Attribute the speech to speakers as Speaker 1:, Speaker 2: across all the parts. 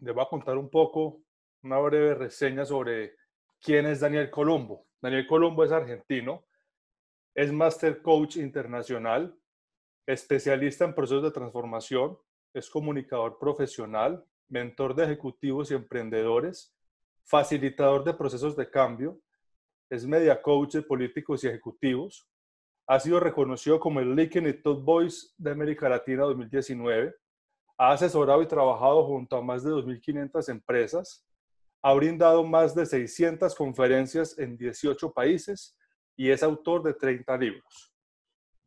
Speaker 1: les voy a contar un poco, una breve reseña sobre quién es Daniel Colombo. Daniel Colombo es argentino, es Master Coach Internacional, especialista en procesos de transformación, es comunicador profesional, mentor de ejecutivos y emprendedores, facilitador de procesos de cambio, es media coach de políticos y ejecutivos, ha sido reconocido como el LinkedIn y Top Boys de América Latina 2019, ha asesorado y trabajado junto a más de 2.500 empresas, ha brindado más de 600 conferencias en 18 países y es autor de 30 libros.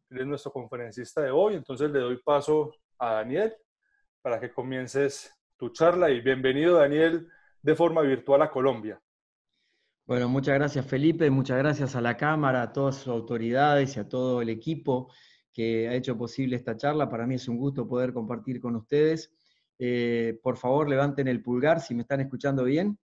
Speaker 1: Él es nuestro conferencista de hoy, entonces le doy paso a Daniel para que comiences tu charla y bienvenido Daniel de forma virtual a Colombia.
Speaker 2: Bueno, muchas gracias Felipe, muchas gracias a la Cámara, a todas sus autoridades y a todo el equipo que ha hecho posible esta charla. Para mí es un gusto poder compartir con ustedes. Eh, por favor, levanten el pulgar si me están escuchando bien.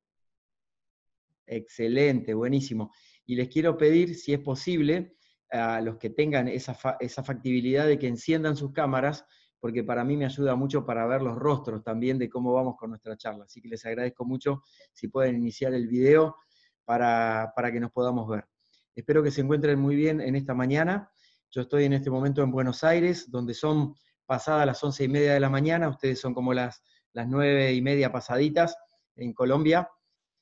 Speaker 2: Excelente, buenísimo. Y les quiero pedir, si es posible, a los que tengan esa, factibilidad de que enciendan sus cámaras, porque para mí me ayuda mucho para ver los rostros también de cómo vamos con nuestra charla. Así que les agradezco mucho si pueden iniciar el video para, para que nos podamos ver. Espero que se encuentren muy bien en esta mañana. Yo estoy en este momento en Buenos Aires, donde son pasadas las once y media de la mañana, ustedes son como las, las nueve y media pasaditas en Colombia.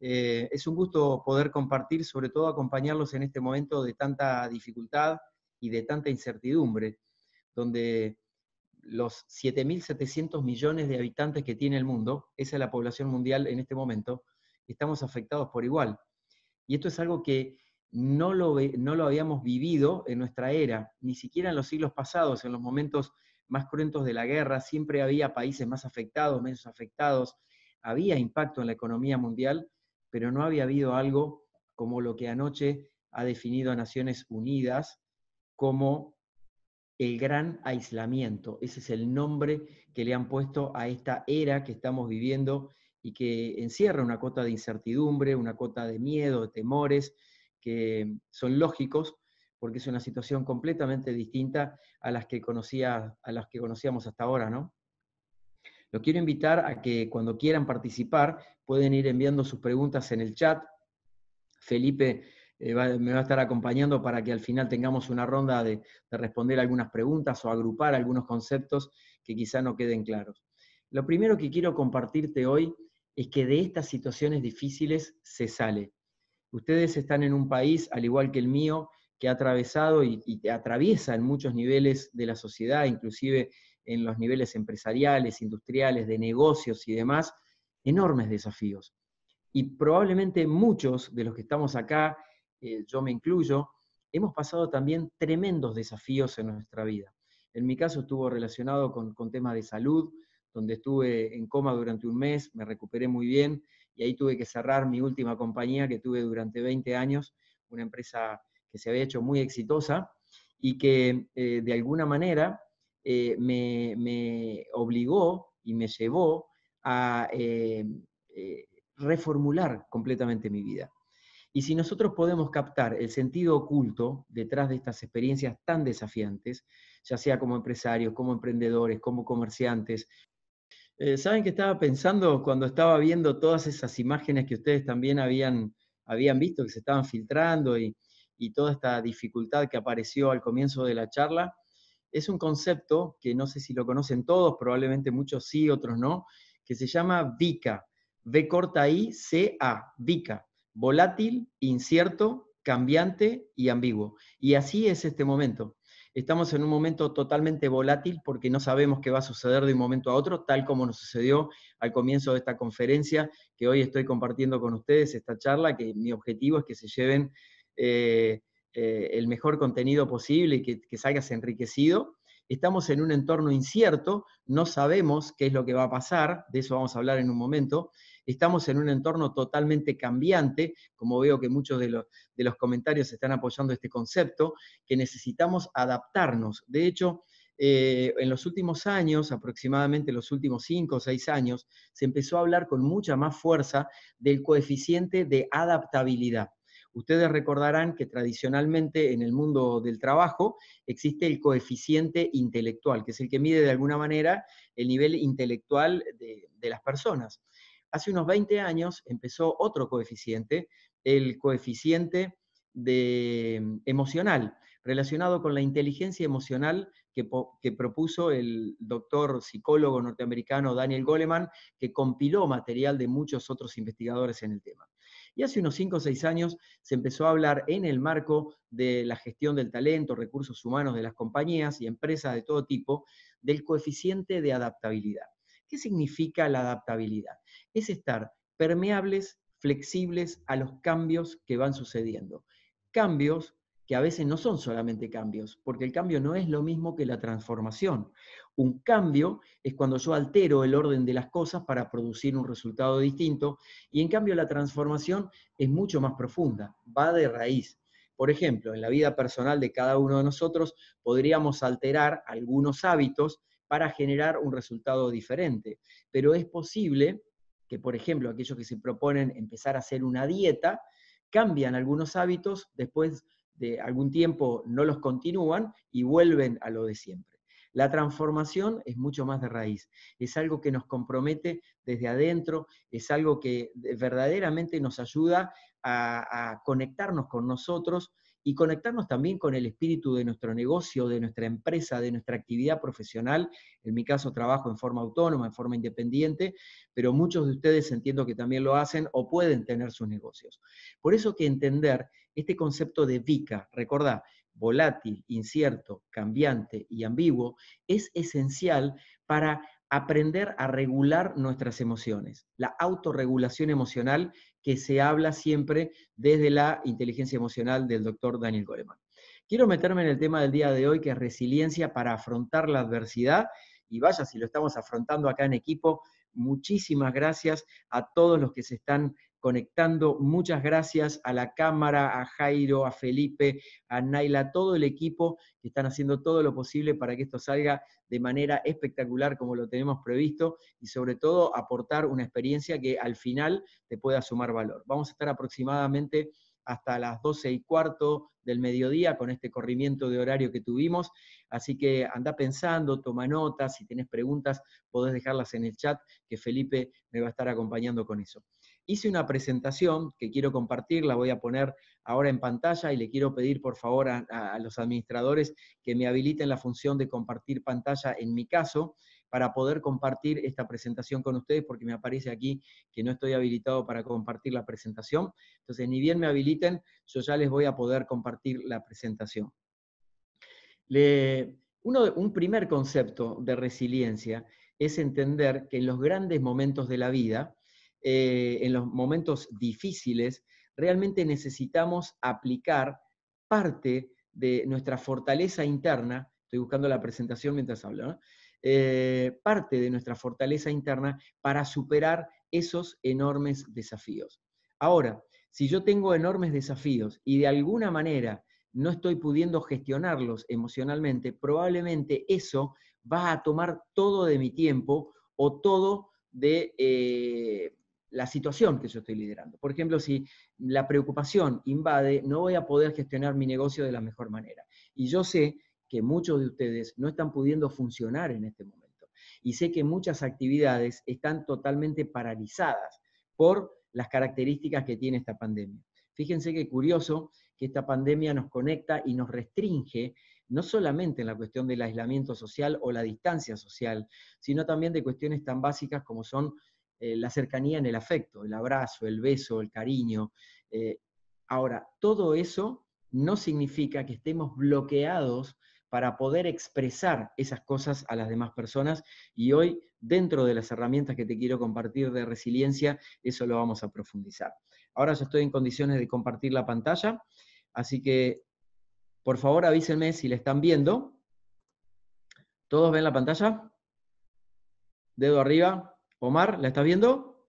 Speaker 2: Eh, es un gusto poder compartir, sobre todo acompañarlos en este momento de tanta dificultad y de tanta incertidumbre, donde los 7.700 millones de habitantes que tiene el mundo, esa es la población mundial en este momento, estamos afectados por igual. Y esto es algo que no lo, habíamos vivido en nuestra era, ni siquiera en los siglos pasados, en los momentos más cruentos de la guerra, siempre había países más afectados, menos afectados, había impacto en la economía mundial, pero no había habido algo como lo que anoche ha definido a Naciones Unidas como el gran aislamiento. Ese es el nombre que le han puesto a esta era que estamos viviendo y que encierra una cota de incertidumbre, una cota de miedo, de temores, que son lógicos, porque es una situación completamente distinta a las que, conocía, a las que conocíamos hasta ahora, ¿no? Los quiero invitar a que cuando quieran participar pueden ir enviando sus preguntas en el chat. Felipe eh, me va a estar acompañando para que al final tengamos una ronda de responder algunas preguntas o agrupar algunos conceptos que quizá no queden claros. Lo primero que quiero compartirte hoy es que de estas situaciones difíciles se sale. Ustedes están en un país, al igual que el mío, que ha atravesado y, que atraviesa en muchos niveles de la sociedad, inclusive en los niveles empresariales, industriales, de negocios y demás, enormes desafíos. Y probablemente muchos de los que estamos acá, eh, yo me incluyo, hemos pasado también tremendos desafíos en nuestra vida. En mi caso estuvo relacionado con, con temas de salud, donde estuve en coma durante un mes, me recuperé muy bien y ahí tuve que cerrar mi última compañía que tuve durante 20 años, una empresa que se había hecho muy exitosa y que eh, de alguna manera eh, me, obligó y me llevó a eh, reformular completamente mi vida. Y si nosotros podemos captar el sentido oculto detrás de estas experiencias tan desafiantes, ya sea como empresarios, como emprendedores, como comerciantes, eh, ¿Saben qué estaba pensando cuando estaba viendo todas esas imágenes que ustedes también habían, habían visto, que se estaban filtrando y, toda esta dificultad que apareció al comienzo de la charla? Es un concepto que no sé si lo conocen todos, probablemente muchos sí, otros no, que se llama VICA, V corta I C A, VICA, volátil, incierto, cambiante y ambiguo. Y así es este momento estamos en un momento totalmente volátil porque no sabemos qué va a suceder de un momento a otro, tal como nos sucedió al comienzo de esta conferencia que hoy estoy compartiendo con ustedes, esta charla, que mi objetivo es que se lleven eh, eh, el mejor contenido posible y que, que salgas enriquecido. Estamos en un entorno incierto, no sabemos qué es lo que va a pasar, de eso vamos a hablar en un momento, estamos en un entorno totalmente cambiante, como veo que muchos de los, de los comentarios están apoyando este concepto, que necesitamos adaptarnos. De hecho, eh, en los últimos años, aproximadamente los últimos cinco o seis años, se empezó a hablar con mucha más fuerza del coeficiente de adaptabilidad. Ustedes recordarán que tradicionalmente en el mundo del trabajo existe el coeficiente intelectual, que es el que mide de alguna manera el nivel intelectual de las personas hace unos 20 años empezó otro coeficiente, el coeficiente de, mm, emocional, relacionado con la inteligencia emocional que, que, propuso el doctor psicólogo norteamericano Daniel Goleman, que compiló material de muchos otros investigadores en el tema. Y hace unos 5 o 6 años se empezó a hablar en el marco de la gestión del talento, recursos humanos de las compañías y empresas de todo tipo, del coeficiente de adaptabilidad. ¿Qué significa la adaptabilidad? es estar permeables, flexibles a los cambios que van sucediendo. Cambios que a veces no son solamente cambios, porque el cambio no es lo mismo que la transformación. Un cambio es cuando yo altero el orden de las cosas para producir un resultado distinto, y en cambio la transformación es mucho más profunda, va de raíz. Por ejemplo, en la vida personal de cada uno de nosotros podríamos alterar algunos hábitos para generar un resultado diferente, pero es posible que, por ejemplo, aquellos que se proponen empezar a hacer una dieta, cambian algunos hábitos, después de algún tiempo no los continúan y vuelven a lo de siempre. La transformación es mucho más de raíz, es algo que nos compromete desde adentro, es algo que verdaderamente nos ayuda a, a conectarnos con nosotros, y conectarnos también con el espíritu de nuestro negocio, de nuestra empresa, de nuestra actividad profesional. En mi caso trabajo en forma autónoma, en forma independiente, pero muchos de ustedes entiendo que también lo hacen o pueden tener sus negocios. Por eso que entender este concepto de VICA, recordá, volátil, incierto, cambiante y ambiguo, es esencial para aprender a regular nuestras emociones. La autorregulación emocional que se habla siempre desde la inteligencia emocional del doctor Daniel Goleman. Quiero meterme en el tema del día de hoy, que es resiliencia para afrontar la adversidad. Y vaya, si lo estamos afrontando acá en equipo, muchísimas gracias a todos los que se están conectando. Muchas gracias a la cámara, a Jairo, a Felipe, a Naila, a todo el equipo que están haciendo todo lo posible para que esto salga de manera espectacular como lo tenemos previsto y sobre todo aportar una experiencia que al final te pueda sumar valor. Vamos a estar aproximadamente hasta las 12 y cuarto del mediodía con este corrimiento de horario que tuvimos. Así que anda pensando, toma notas, si tienes preguntas podés dejarlas en el chat, que Felipe me va a estar acompañando con eso hice una presentación que quiero compartir, la voy a poner ahora en pantalla y le quiero pedir por favor a, los administradores que me habiliten la función de compartir pantalla en mi caso para poder compartir esta presentación con ustedes porque me aparece aquí que no estoy habilitado para compartir la presentación. Entonces, ni bien me habiliten, yo ya les voy a poder compartir la presentación. un primer concepto de resiliencia es entender que en los grandes momentos de la vida, eh, en los momentos difíciles, realmente necesitamos aplicar parte de nuestra fortaleza interna, estoy buscando la presentación mientras hablo, eh, parte de nuestra fortaleza interna para superar esos enormes desafíos. Ahora, si yo tengo enormes desafíos y de alguna manera no estoy pudiendo gestionarlos emocionalmente, probablemente eso va a tomar todo de mi tiempo o todo de, eh, la situación que yo estoy liderando. Por ejemplo, si la preocupación invade, no voy a poder gestionar mi negocio de la mejor manera. Y yo sé que muchos de ustedes no están pudiendo funcionar en este momento. Y sé que muchas actividades están totalmente paralizadas por las características que tiene esta pandemia. Fíjense qué curioso que esta pandemia nos conecta y nos restringe no solamente en la cuestión del aislamiento social o la distancia social, sino también de cuestiones tan básicas como son eh, la cercanía en el afecto, el abrazo, el beso, el cariño. Eh, ahora, todo eso no significa que estemos bloqueados para poder expresar esas cosas a las demás personas y hoy dentro de las herramientas que te quiero compartir de resiliencia, eso lo vamos a profundizar. Ahora yo estoy en condiciones de compartir la pantalla, así que por favor avísenme si la están viendo. ¿Todos ven la pantalla? Dedo arriba. Omar, ¿la estás viendo?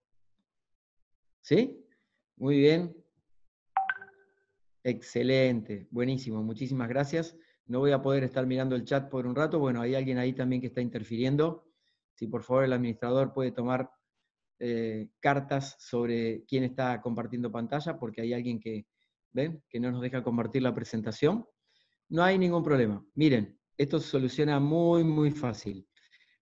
Speaker 2: ¿Sí? Muy bien. Excelente, buenísimo, muchísimas gracias. No voy a poder estar mirando el chat por un rato. Bueno, hay alguien ahí también que está interfiriendo. Si por favor el administrador puede tomar eh, cartas sobre quién está compartiendo pantalla, porque hay alguien que, ¿ven? que no nos deja compartir la presentación. No hay ningún problema. Miren, esto se soluciona muy, muy fácil.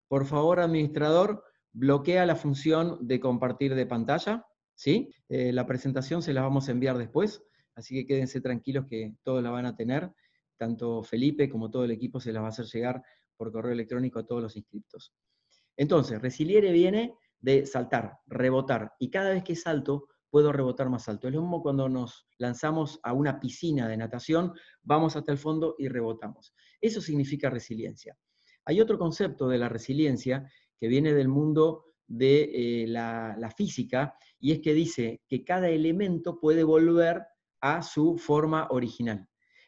Speaker 2: Por favor, administrador, bloquea la función de compartir de pantalla, ¿sí? Eh, la presentación se la vamos a enviar después, así que quédense tranquilos que todos la van a tener, tanto Felipe como todo el equipo se las va a hacer llegar por correo electrónico a todos los inscriptos. Entonces, resiliere viene de saltar, rebotar, y cada vez que salto, puedo rebotar más alto. Es lo mismo cuando nos lanzamos a una piscina de natación, vamos hasta el fondo y rebotamos. Eso significa resiliencia. Hay otro concepto de la resiliencia que viene del mundo de eh, la, física, y es que dice que cada elemento puede volver a su forma original.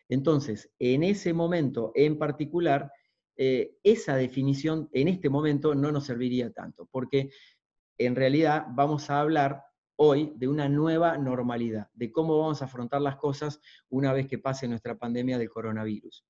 Speaker 2: Entonces, en ese momento en particular, eh, esa definición en este momento no nos serviría tanto, porque en realidad vamos a hablar hoy de una nueva normalidad, de cómo vamos a afrontar las cosas una vez que pase nuestra pandemia del coronavirus.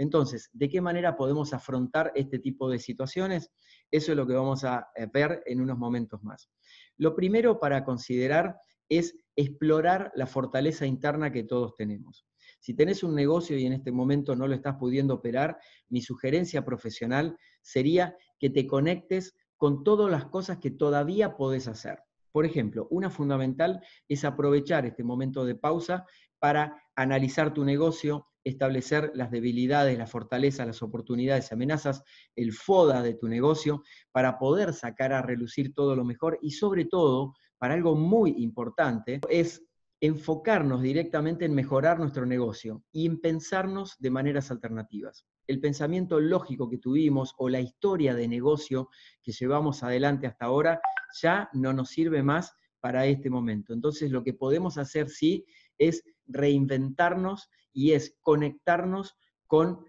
Speaker 2: Entonces, ¿de qué manera podemos afrontar este tipo de situaciones? Eso es lo que vamos a eh, ver en unos momentos más. Lo primero para considerar es explorar la fortaleza interna que todos tenemos. Si tenés un negocio y en este momento no lo estás pudiendo operar, mi sugerencia profesional sería que te conectes con todas las cosas que todavía podés hacer. Por ejemplo, una fundamental es aprovechar este momento de pausa para analizar tu negocio, establecer las debilidades, las fortalezas, las oportunidades, y amenazas, el FODA de tu negocio, para poder sacar a relucir todo lo mejor y sobre todo, para algo muy importante, es enfocarnos directamente en mejorar nuestro negocio y en pensarnos de maneras alternativas. El pensamiento lógico que tuvimos o la historia de negocio que llevamos adelante hasta ahora ya no nos sirve más para este momento. Entonces, lo que podemos hacer sí es reinventarnos y es conectarnos con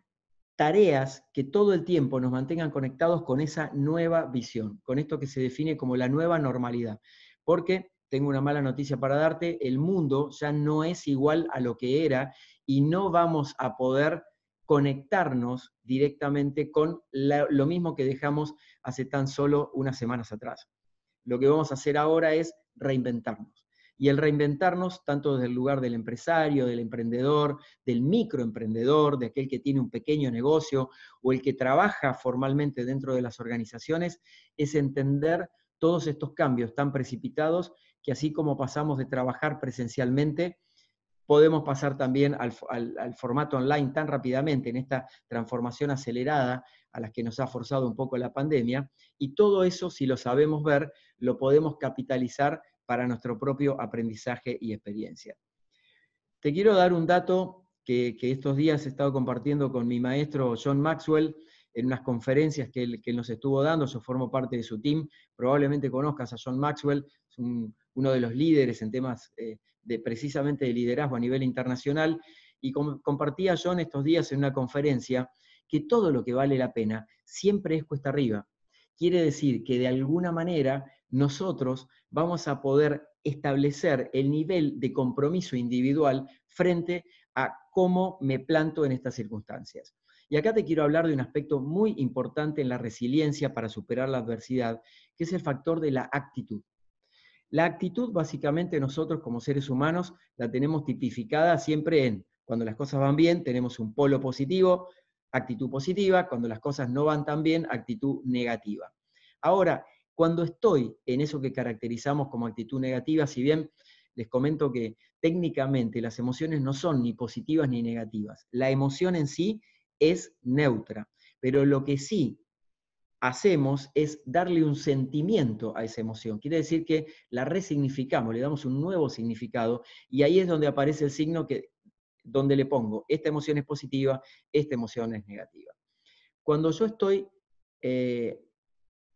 Speaker 2: tareas que todo el tiempo nos mantengan conectados con esa nueva visión, con esto que se define como la nueva normalidad. Porque tengo una mala noticia para darte, el mundo ya no es igual a lo que era y no vamos a poder conectarnos directamente con lo mismo que dejamos hace tan solo unas semanas atrás. Lo que vamos a hacer ahora es reinventarnos y el reinventarnos tanto desde el lugar del empresario, del emprendedor, del microemprendedor, de aquel que tiene un pequeño negocio o el que trabaja formalmente dentro de las organizaciones, es entender todos estos cambios tan precipitados que así como pasamos de trabajar presencialmente, podemos pasar también al, formato online tan rápidamente en esta transformación acelerada a las que nos ha forzado un poco la pandemia. Y todo eso, si lo sabemos ver, lo podemos capitalizar para nuestro propio aprendizaje y experiencia. Te quiero dar un dato que, estos días he estado compartiendo con mi maestro John Maxwell en unas conferencias que, él, nos estuvo dando, yo formo parte de su team, probablemente conozcas a John Maxwell, es uno de los líderes en temas eh, de, precisamente de liderazgo a nivel internacional, y compartía John estos días en una conferencia que todo lo que vale la pena siempre es cuesta arriba. Quiere decir que de alguna manera nosotros vamos a poder establecer el nivel de compromiso individual frente a cómo me planto en estas circunstancias. Y acá te quiero hablar de un aspecto muy importante en la resiliencia para superar la adversidad, que es el factor de la actitud. La actitud básicamente nosotros como seres humanos la tenemos tipificada siempre en, cuando las cosas van bien, tenemos un polo positivo, actitud positiva, cuando las cosas no van tan bien, actitud negativa. Ahora, cuando estoy en eso que caracterizamos como actitud negativa, si bien les comento que técnicamente las emociones no son ni positivas ni negativas, la emoción en sí es neutra, pero lo que sí hacemos es darle un sentimiento a esa emoción. Quiere decir que la resignificamos, le damos un nuevo significado y ahí es donde aparece el signo que, donde le pongo, esta emoción es positiva, esta emoción es negativa. Cuando yo estoy eh,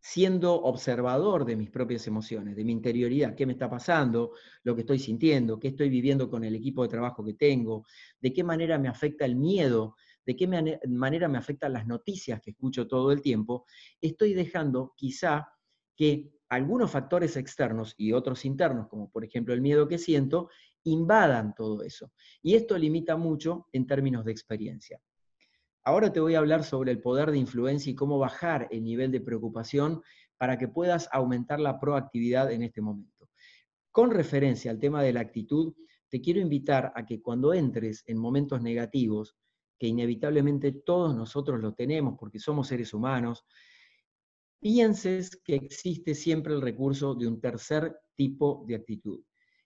Speaker 2: siendo observador de mis propias emociones, de mi interioridad, qué me está pasando, lo que estoy sintiendo, qué estoy viviendo con el equipo de trabajo que tengo, de qué manera me afecta el miedo, de qué manera me afectan las noticias que escucho todo el tiempo, estoy dejando quizá que algunos factores externos y otros internos, como por ejemplo el miedo que siento, invadan todo eso. Y esto limita mucho en términos de experiencia. Ahora te voy a hablar sobre el poder de influencia y cómo bajar el nivel de preocupación para que puedas aumentar la proactividad en este momento. Con referencia al tema de la actitud, te quiero invitar a que cuando entres en momentos negativos, que inevitablemente todos nosotros lo tenemos porque somos seres humanos, pienses que existe siempre el recurso de un tercer tipo de actitud.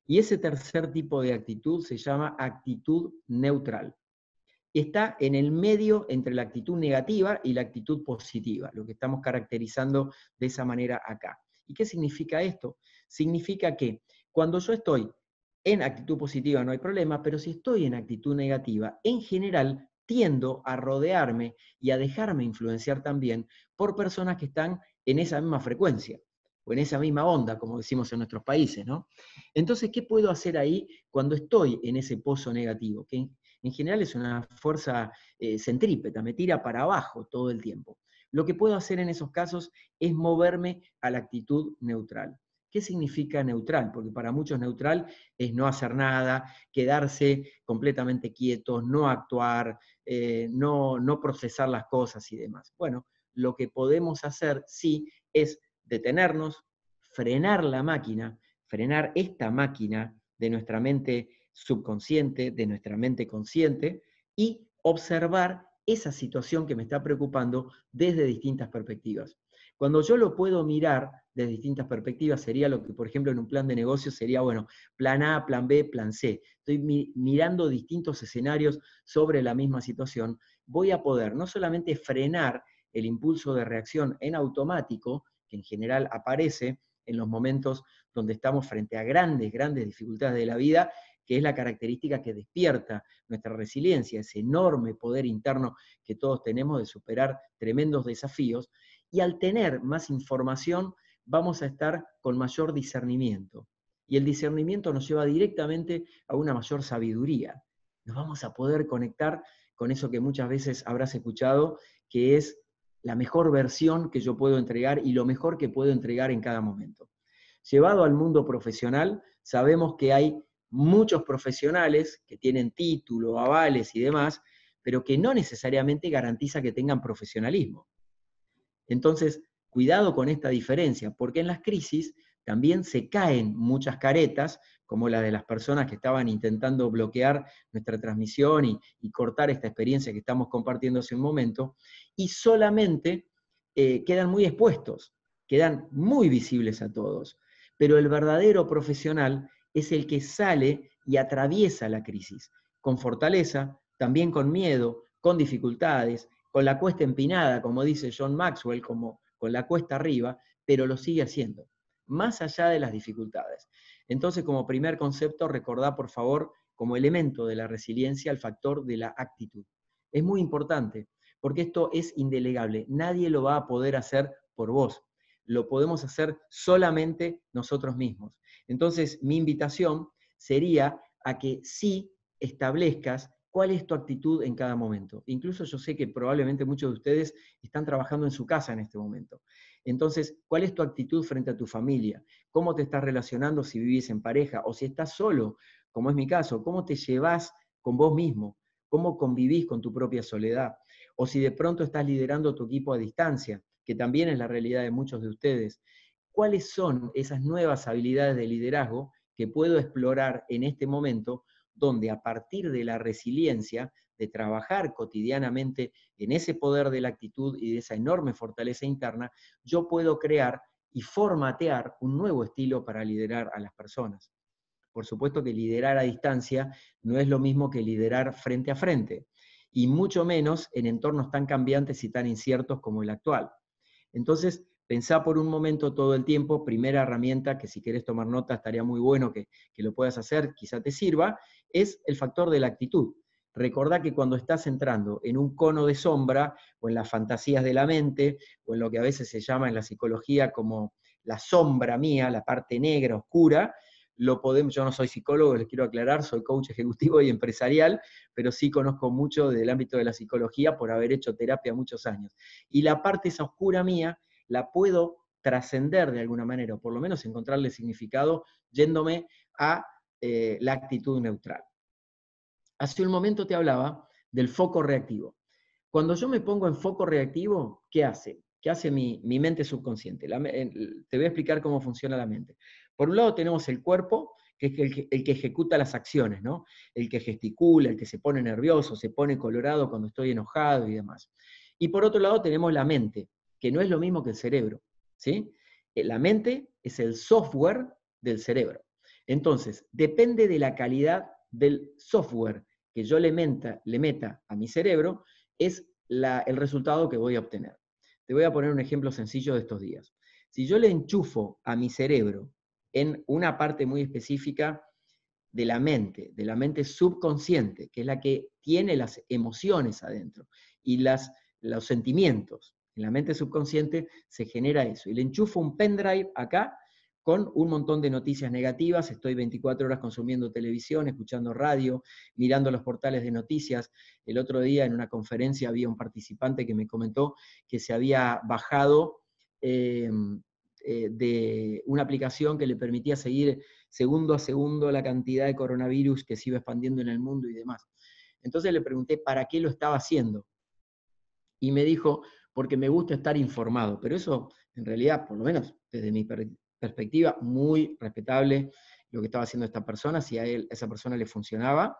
Speaker 2: Y ese tercer tipo de actitud se llama actitud neutral está en el medio entre la actitud negativa y la actitud positiva, lo que estamos caracterizando de esa manera acá. ¿Y qué significa esto? Significa que cuando yo estoy en actitud positiva no hay problema, pero si estoy en actitud negativa, en general tiendo a rodearme y a dejarme influenciar también por personas que están en esa misma frecuencia o en esa misma onda, como decimos en nuestros países, ¿no? Entonces, ¿qué puedo hacer ahí cuando estoy en ese pozo negativo? en general es una fuerza eh, centrípeta, me tira para abajo todo el tiempo. Lo que puedo hacer en esos casos es moverme a la actitud neutral. ¿Qué significa neutral? Porque para muchos neutral es no hacer nada, quedarse completamente quietos, no actuar, eh, no, no procesar las cosas y demás. Bueno, lo que podemos hacer, sí, es detenernos, frenar la máquina, frenar esta máquina de nuestra mente subconsciente, de nuestra mente consciente, y observar esa situación que me está preocupando desde distintas perspectivas. Cuando yo lo puedo mirar desde distintas perspectivas, sería lo que, por ejemplo, en un plan de negocio sería, bueno, plan A, plan B, plan C. Estoy mirando distintos escenarios sobre la misma situación. Voy a poder no solamente frenar el impulso de reacción en automático, que en general aparece en los momentos donde estamos frente a grandes, grandes dificultades de la vida que es la característica que despierta nuestra resiliencia, ese enorme poder interno que todos tenemos de superar tremendos desafíos. Y al tener más información, vamos a estar con mayor discernimiento. Y el discernimiento nos lleva directamente a una mayor sabiduría. Nos vamos a poder conectar con eso que muchas veces habrás escuchado, que es la mejor versión que yo puedo entregar y lo mejor que puedo entregar en cada momento. Llevado al mundo profesional, sabemos que hay muchos profesionales que tienen título, avales y demás, pero que no necesariamente garantiza que tengan profesionalismo. Entonces, cuidado con esta diferencia, porque en las crisis también se caen muchas caretas, como la de las personas que estaban intentando bloquear nuestra transmisión y, cortar esta experiencia que estamos compartiendo hace un momento, y solamente eh, quedan muy expuestos, quedan muy visibles a todos. Pero el verdadero profesional es el que sale y atraviesa la crisis, con fortaleza, también con miedo, con dificultades, con la cuesta empinada, como dice John Maxwell, como con la cuesta arriba, pero lo sigue haciendo, más allá de las dificultades. Entonces, como primer concepto, recordad por favor, como elemento de la resiliencia, el factor de la actitud. Es muy importante, porque esto es indelegable. Nadie lo va a poder hacer por vos. Lo podemos hacer solamente nosotros mismos. Entonces, mi invitación sería a que sí establezcas cuál es tu actitud en cada momento. Incluso yo sé que probablemente muchos de ustedes están trabajando en su casa en este momento. Entonces, ¿cuál es tu actitud frente a tu familia? ¿Cómo te estás relacionando si vivís en pareja o si estás solo, como es mi caso? ¿Cómo te llevas con vos mismo? ¿Cómo convivís con tu propia soledad? O si de pronto estás liderando tu equipo a distancia, que también es la realidad de muchos de ustedes cuáles son esas nuevas habilidades de liderazgo que puedo explorar en este momento, donde a partir de la resiliencia, de trabajar cotidianamente en ese poder de la actitud y de esa enorme fortaleza interna, yo puedo crear y formatear un nuevo estilo para liderar a las personas. Por supuesto que liderar a distancia no es lo mismo que liderar frente a frente, y mucho menos en entornos tan cambiantes y tan inciertos como el actual. Entonces, Pensá por un momento todo el tiempo, primera herramienta que si querés tomar nota estaría muy bueno que, lo puedas hacer, quizá te sirva, es el factor de la actitud. Recordá que cuando estás entrando en un cono de sombra o en las fantasías de la mente o en lo que a veces se llama en la psicología como la sombra mía, la parte negra, oscura, lo podemos, yo no soy psicólogo, les quiero aclarar, soy coach ejecutivo y empresarial, pero sí conozco mucho del ámbito de la psicología por haber hecho terapia muchos años. Y la parte esa oscura mía la puedo trascender de alguna manera, o por lo menos encontrarle significado yéndome a eh, la actitud neutral. Hace un momento te hablaba del foco reactivo. Cuando yo me pongo en foco reactivo, ¿qué hace? ¿Qué hace mi, mente subconsciente? te voy a explicar cómo funciona la mente. Por un lado tenemos el cuerpo, que es el que, el que, ejecuta las acciones, ¿no? El que gesticula, el que se pone nervioso, se pone colorado cuando estoy enojado y demás. Y por otro lado tenemos la mente, que no es lo mismo que el cerebro. ¿sí? Eh, la mente es el software del cerebro. Entonces, depende de la calidad del software que yo le, meta, le meta a mi cerebro, es el resultado que voy a obtener. Te voy a poner un ejemplo sencillo de estos días. Si yo le enchufo a mi cerebro en una parte muy específica de la mente, de la mente subconsciente, que es la que tiene las emociones adentro y las, los sentimientos, en la mente subconsciente se genera eso. Y le enchufo un pendrive acá con un montón de noticias negativas, estoy 24 horas consumiendo televisión, escuchando radio, mirando los portales de noticias. El otro día en una conferencia había un participante que me comentó que se había bajado eh, eh, de una aplicación que le permitía seguir segundo a segundo la cantidad de coronavirus que se iba expandiendo en el mundo y demás. Entonces le pregunté para qué lo estaba haciendo. Y me dijo, porque me gusta estar informado, pero eso en realidad, por lo menos desde mi perspectiva, muy respetable lo que estaba haciendo esta persona, si a, esa persona le funcionaba,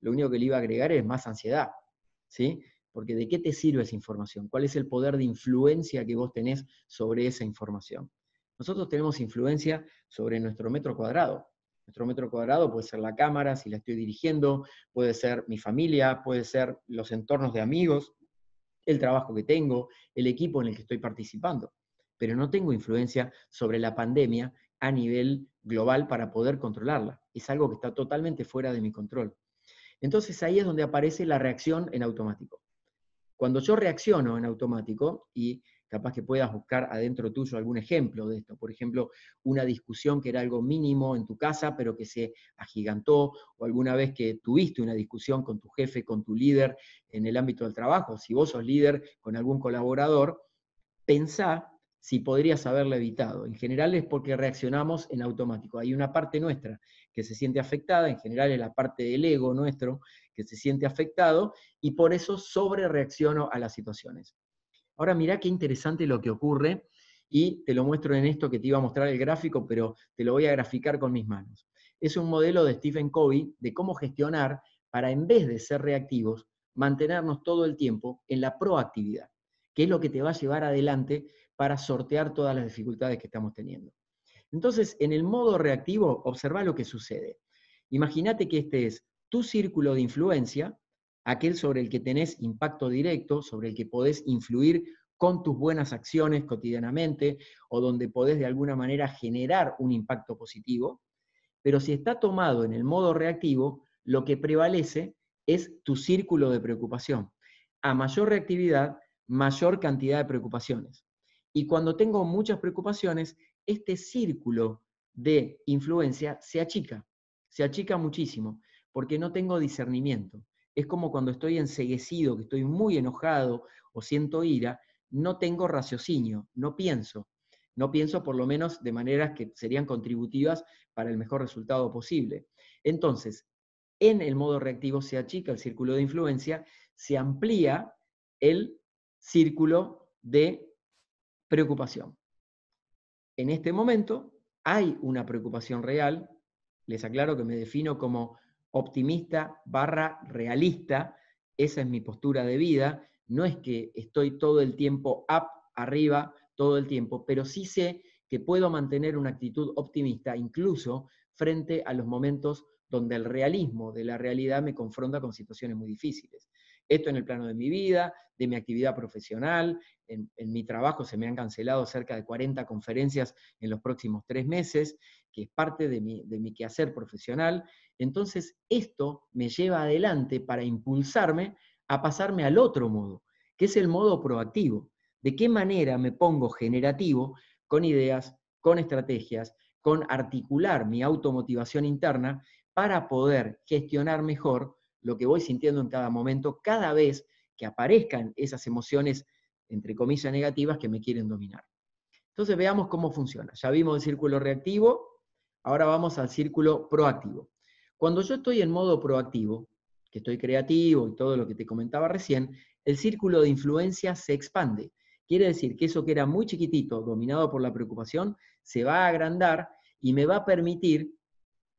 Speaker 2: lo único que le iba a agregar es más ansiedad, ¿sí? Porque ¿de qué te sirve esa información? ¿Cuál es el poder de influencia que vos tenés sobre esa información? Nosotros tenemos influencia sobre nuestro metro cuadrado. Nuestro metro cuadrado puede ser la cámara, si la estoy dirigiendo, puede ser mi familia, puede ser los entornos de amigos, el trabajo que tengo, el equipo en el que estoy participando. Pero no tengo influencia sobre la pandemia a nivel global para poder controlarla. Es algo que está totalmente fuera de mi control. Entonces ahí es donde aparece la reacción en automático. Cuando yo reacciono en automático y capaz que puedas buscar adentro tuyo algún ejemplo de esto. Por ejemplo, una discusión que era algo mínimo en tu casa, pero que se agigantó, o alguna vez que tuviste una discusión con tu jefe, con tu líder en el ámbito del trabajo, si vos sos líder con algún colaborador, pensá si podrías haberla evitado. En general es porque reaccionamos en automático. Hay una parte nuestra que se siente afectada, en general es la parte del ego nuestro que se siente afectado y por eso sobre reacciono a las situaciones. Ahora mirá qué interesante lo que ocurre y te lo muestro en esto que te iba a mostrar el gráfico, pero te lo voy a graficar con mis manos. Es un modelo de Stephen Covey de cómo gestionar para en vez de ser reactivos, mantenernos todo el tiempo en la proactividad, que es lo que te va a llevar adelante para sortear todas las dificultades que estamos teniendo. Entonces, en el modo reactivo, observa lo que sucede. Imagínate que este es tu círculo de influencia, aquel sobre el que tenés impacto directo, sobre el que podés influir con tus buenas acciones cotidianamente o donde podés de alguna manera generar un impacto positivo, pero si está tomado en el modo reactivo, lo que prevalece es tu círculo de preocupación. A mayor reactividad, mayor cantidad de preocupaciones. Y cuando tengo muchas preocupaciones, este círculo de influencia se achica, se achica muchísimo, porque no tengo discernimiento. Es como cuando estoy enseguecido, que estoy muy enojado o siento ira, no tengo raciocinio, no pienso. No pienso por lo menos de maneras que serían contributivas para el mejor resultado posible. Entonces, en el modo reactivo se achica el círculo de influencia, se amplía el círculo de preocupación. En este momento hay una preocupación real, les aclaro que me defino como optimista barra realista, esa es mi postura de vida, no es que estoy todo el tiempo up, arriba, todo el tiempo, pero sí sé que puedo mantener una actitud optimista incluso frente a los momentos donde el realismo de la realidad me confronta con situaciones muy difíciles. Esto en el plano de mi vida, de mi actividad profesional, en, mi trabajo se me han cancelado cerca de 40 conferencias en los próximos tres meses, que es parte de mi, de mi quehacer profesional, entonces, esto me lleva adelante para impulsarme a pasarme al otro modo, que es el modo proactivo. ¿De qué manera me pongo generativo con ideas, con estrategias, con articular mi automotivación interna para poder gestionar mejor lo que voy sintiendo en cada momento, cada vez que aparezcan esas emociones, entre comillas, negativas que me quieren dominar? Entonces veamos cómo funciona. Ya vimos el círculo reactivo, ahora vamos al círculo proactivo. Cuando yo estoy en modo proactivo, que estoy creativo y todo lo que te comentaba recién, el círculo de influencia se expande. Quiere decir que eso que era muy chiquitito, dominado por la preocupación, se va a agrandar y me va a permitir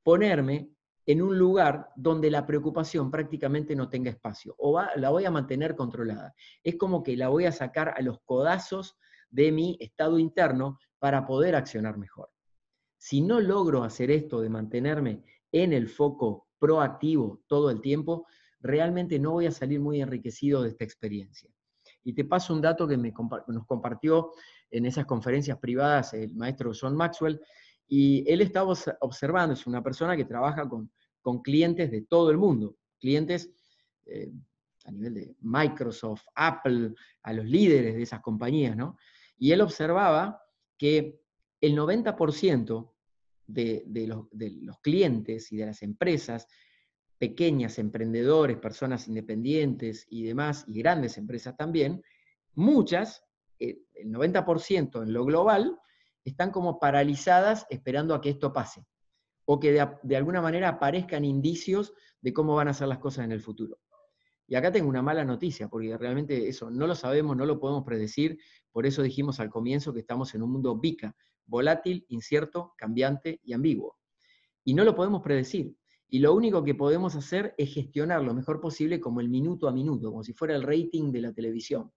Speaker 2: ponerme en un lugar donde la preocupación prácticamente no tenga espacio o la voy a mantener controlada. Es como que la voy a sacar a los codazos de mi estado interno para poder accionar mejor. Si no logro hacer esto de mantenerme en el foco proactivo todo el tiempo, realmente no voy a salir muy enriquecido de esta experiencia. Y te paso un dato que nos compartió en esas conferencias privadas el maestro John Maxwell, y él estaba observando, es una persona que trabaja con, con clientes de todo el mundo, clientes eh, a nivel de Microsoft, Apple, a los líderes de esas compañías, ¿no? Y él observaba que el 90% de, los, clientes y de las empresas, pequeñas, emprendedores, personas independientes y demás, y grandes empresas también, muchas, eh, el 90% en lo global, están como paralizadas esperando a que esto pase, o que de, de, alguna manera aparezcan indicios de cómo van a ser las cosas en el futuro. Y acá tengo una mala noticia, porque realmente eso no lo sabemos, no lo podemos predecir, por eso dijimos al comienzo que estamos en un mundo VICA, volátil, incierto, cambiante y ambiguo. Y no lo podemos predecir. Y lo único que podemos hacer es gestionar lo mejor posible como el minuto a minuto, como si fuera el rating de la televisión.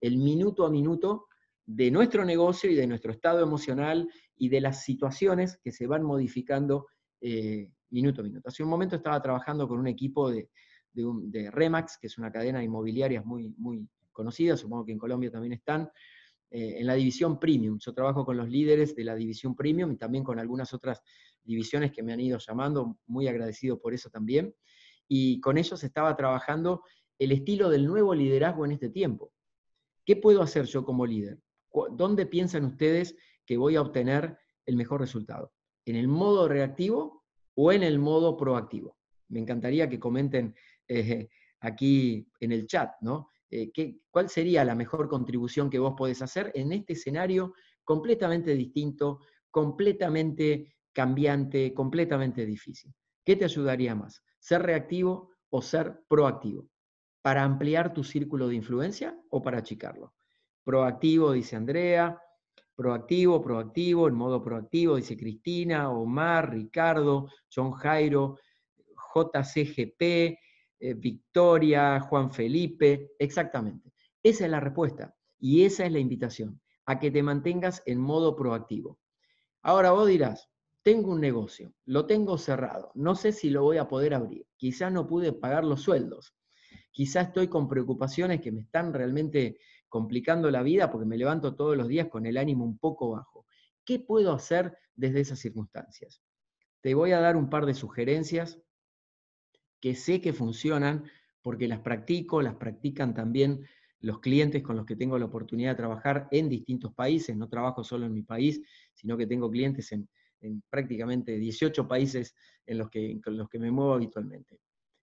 Speaker 2: El minuto a minuto de nuestro negocio y de nuestro estado emocional y de las situaciones que se van modificando eh, minuto a minuto. Hace un momento estaba trabajando con un equipo de, Remax, que es una cadena inmobiliaria muy, muy conocida, supongo que en Colombia también están, eh, en la división premium. Yo trabajo con los líderes de la división premium y también con algunas otras divisiones que me han ido llamando, muy agradecido por eso también. Y con ellos estaba trabajando el estilo del nuevo liderazgo en este tiempo. ¿Qué puedo hacer yo como líder? ¿Dónde piensan ustedes que voy a obtener el mejor resultado? ¿En el modo reactivo o en el modo proactivo? Me encantaría que comenten eh, aquí en el chat, ¿no? Eh, cuál sería la mejor contribución que vos podés hacer en este escenario completamente distinto, completamente cambiante, completamente difícil. ¿Qué te ayudaría más? ¿Ser reactivo o ser proactivo? ¿Para ampliar tu círculo de influencia o para achicarlo? Proactivo, dice Andrea, proactivo, proactivo, en modo proactivo, dice Cristina, Omar, Ricardo, John Jairo, JCGP, eh, Victoria, Juan Felipe, exactamente. Esa es la respuesta y esa es la invitación, a que te mantengas en modo proactivo. Ahora vos dirás, tengo un negocio, lo tengo cerrado, no sé si lo voy a poder abrir, quizás no pude pagar los sueldos, quizás estoy con preocupaciones que me están realmente complicando la vida porque me levanto todos los días con el ánimo un poco bajo. ¿Qué puedo hacer desde esas circunstancias? Te voy a dar un par de sugerencias que sé que funcionan porque las practico, las practican también los clientes con los que tengo la oportunidad de trabajar en distintos países, no trabajo solo en mi país, sino que tengo clientes en, prácticamente 18 países en los, que, me muevo habitualmente.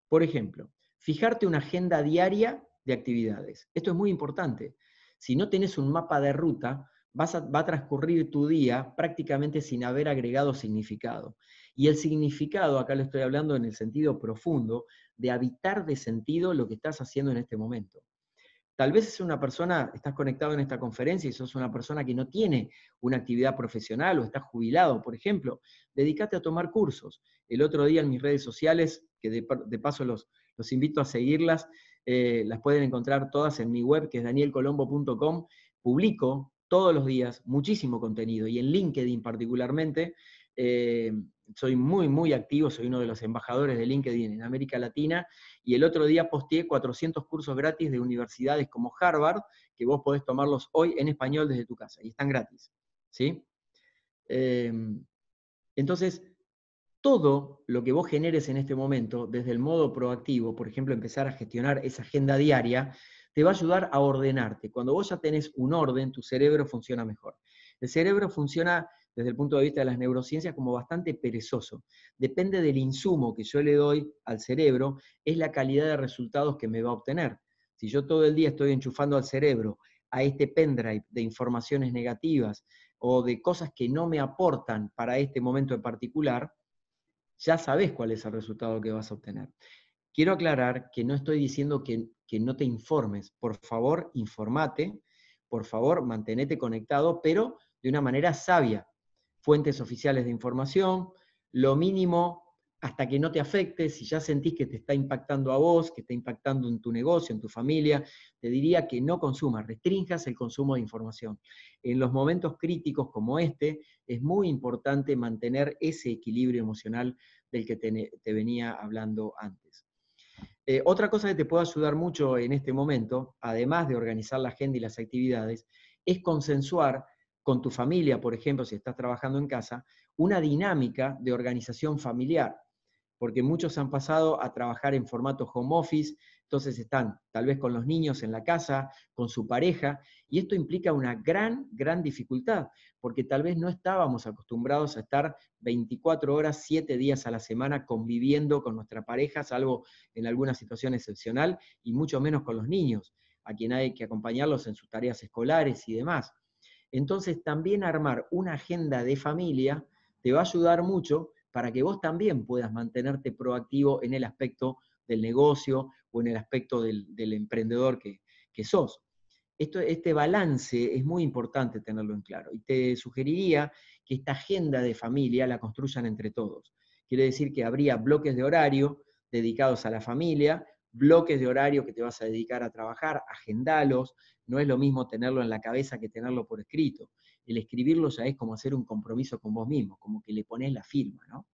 Speaker 2: Por ejemplo, fijarte una agenda diaria de actividades. Esto es muy importante. Si no tenés un mapa de ruta, vas va a transcurrir tu día prácticamente sin haber agregado significado. Y el significado, acá lo estoy hablando en el sentido profundo, de habitar de sentido lo que estás haciendo en este momento. Tal vez es una persona, estás conectado en esta conferencia y sos una persona que no tiene una actividad profesional o estás jubilado, por ejemplo, dedícate a tomar cursos. El otro día en mis redes sociales, que de, paso los, los invito a seguirlas, eh, las pueden encontrar todas en mi web, que es danielcolombo.com, publico todos los días muchísimo contenido y en LinkedIn particularmente eh, soy muy, muy activo, soy uno de los embajadores de LinkedIn en América Latina y el otro día posteé 400 cursos gratis de universidades como Harvard, que vos podés tomarlos hoy en español desde tu casa y están gratis. ¿sí? Eh, entonces, todo lo que vos generes en este momento, desde el modo proactivo, por ejemplo, empezar a gestionar esa agenda diaria, te va a ayudar a ordenarte. Cuando vos ya tenés un orden, tu cerebro funciona mejor. El cerebro funciona desde el punto de vista de las neurociencias como bastante perezoso. Depende del insumo que yo le doy al cerebro, es la calidad de resultados que me va a obtener. Si yo todo el día estoy enchufando al cerebro a este pendrive de informaciones negativas o de cosas que no me aportan para este momento en particular, ya sabes cuál es el resultado que vas a obtener. Quiero aclarar que no estoy diciendo que, no te informes. Por favor, informate, por favor, mantenete conectado, pero de una manera sabia fuentes oficiales de información, lo mínimo hasta que no te afecte, si ya sentís que te está impactando a vos, que está impactando en tu negocio, en tu familia, te diría que no consumas, restringas el consumo de información. En los momentos críticos como este, es muy importante mantener ese equilibrio emocional del que te, venía hablando antes. Eh, otra cosa que te puede ayudar mucho en este momento, además de organizar la agenda y las actividades, es consensuar con tu familia, por ejemplo, si estás trabajando en casa, una dinámica de organización familiar, porque muchos han pasado a trabajar en formato home office, entonces están tal vez con los niños en la casa, con su pareja, y esto implica una gran, gran dificultad, porque tal vez no estábamos acostumbrados a estar 24 horas, 7 días a la semana conviviendo con nuestra pareja, salvo en alguna situación excepcional, y mucho menos con los niños, a quien hay que acompañarlos en sus tareas escolares y demás. Entonces también armar una agenda de familia te va a ayudar mucho para que vos también puedas mantenerte proactivo en el aspecto del negocio o en el aspecto del, emprendedor que, sos. este balance es muy importante tenerlo en claro. Y te sugeriría que esta agenda de familia la construyan entre todos. Quiere decir que habría bloques de horario dedicados a la familia bloques de horario que te vas a dedicar a trabajar, agendalos, no es lo mismo tenerlo en la cabeza que tenerlo por escrito. El escribirlo ya es como hacer un compromiso con vos mismo, como que le pones la firma, ¿no?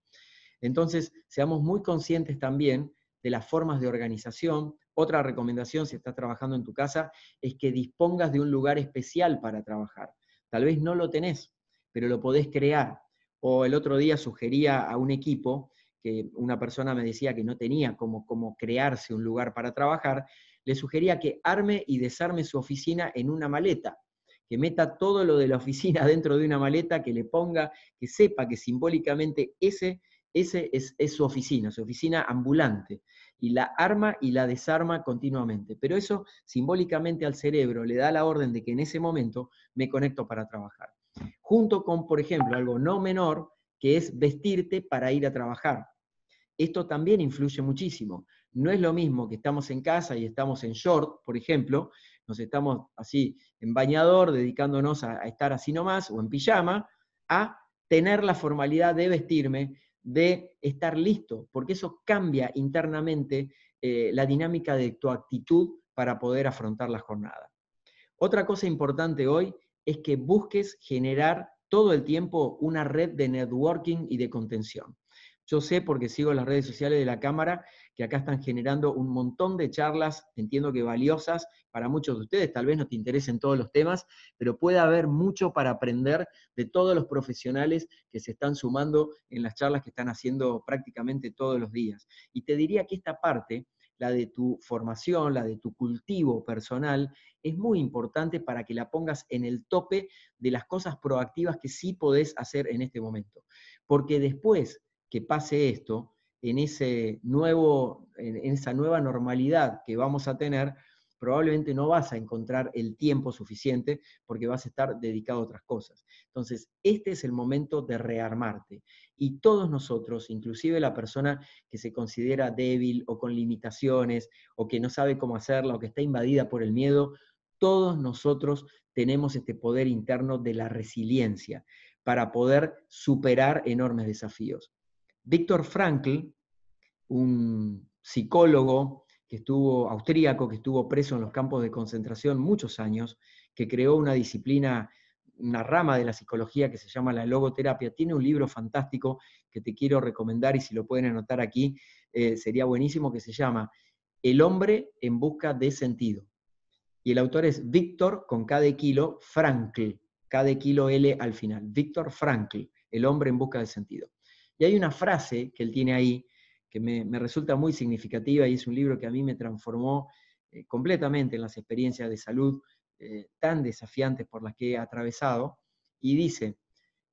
Speaker 2: Entonces, seamos muy conscientes también de las formas de organización. Otra recomendación, si estás trabajando en tu casa, es que dispongas de un lugar especial para trabajar. Tal vez no lo tenés, pero lo podés crear. O el otro día sugería a un equipo una persona me decía que no tenía cómo, crearse un lugar para trabajar, le sugería que arme y desarme su oficina en una maleta, que meta todo lo de la oficina dentro de una maleta, que le ponga, que sepa que simbólicamente ese, ese es, es su oficina, su oficina ambulante, y la arma y la desarma continuamente. Pero eso simbólicamente al cerebro le da la orden de que en ese momento me conecto para trabajar. Junto con, por ejemplo, algo no menor, que es vestirte para ir a trabajar esto también influye muchísimo. No es lo mismo que estamos en casa y estamos en short, por ejemplo, nos estamos así en bañador, dedicándonos a, estar así nomás o en pijama, a tener la formalidad de vestirme, de estar listo, porque eso cambia internamente eh, la dinámica de tu actitud para poder afrontar la jornada. Otra cosa importante hoy es que busques generar todo el tiempo una red de networking y de contención. Yo sé, porque sigo las redes sociales de la Cámara, que acá están generando un montón de charlas, entiendo que valiosas para muchos de ustedes, tal vez no te interesen todos los temas, pero puede haber mucho para aprender de todos los profesionales que se están sumando en las charlas que están haciendo prácticamente todos los días. Y te diría que esta parte, la de tu formación, la de tu cultivo personal, es muy importante para que la pongas en el tope de las cosas proactivas que sí podés hacer en este momento. Porque después, que pase esto, en, ese nuevo, en, esa nueva normalidad que vamos a tener, probablemente no vas a encontrar el tiempo suficiente porque vas a estar dedicado a otras cosas. Entonces, este es el momento de rearmarte. Y todos nosotros, inclusive la persona que se considera débil o con limitaciones o que no sabe cómo hacerla o que está invadida por el miedo, todos nosotros tenemos este poder interno de la resiliencia para poder superar enormes desafíos. Víctor Frankl, un psicólogo que estuvo austríaco, que estuvo preso en los campos de concentración muchos años, que creó una disciplina, una rama de la psicología que se llama la logoterapia. Tiene un libro fantástico que te quiero recomendar y si lo pueden anotar aquí, eh, sería buenísimo, que se llama El hombre en busca de sentido. Y el autor es Víctor, con K de kilo, Frankl, K de kilo L al final, Víctor Frankl, El hombre en busca de sentido. Y hay una frase que él tiene ahí que me, resulta muy significativa y es un libro que a mí me transformó eh, completamente en las experiencias de salud eh, tan desafiantes por las que he atravesado. Y dice,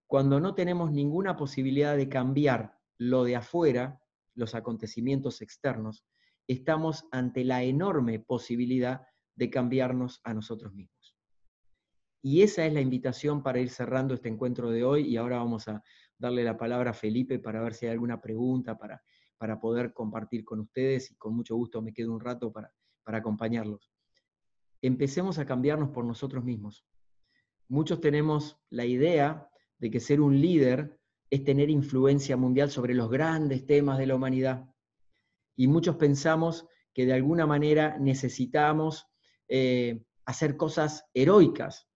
Speaker 2: cuando no tenemos ninguna posibilidad de cambiar lo de afuera, los acontecimientos externos, estamos ante la enorme posibilidad de cambiarnos a nosotros mismos. Y esa es la invitación para ir cerrando este encuentro de hoy y ahora vamos a, darle la palabra a Felipe para ver si hay alguna pregunta, para, para poder compartir con ustedes y con mucho gusto me quedo un rato para, acompañarlos. Empecemos a cambiarnos por nosotros mismos. Muchos tenemos la idea de que ser un líder es tener influencia mundial sobre los grandes temas de la humanidad. Y muchos pensamos que de alguna manera necesitamos eh, hacer cosas heroicas.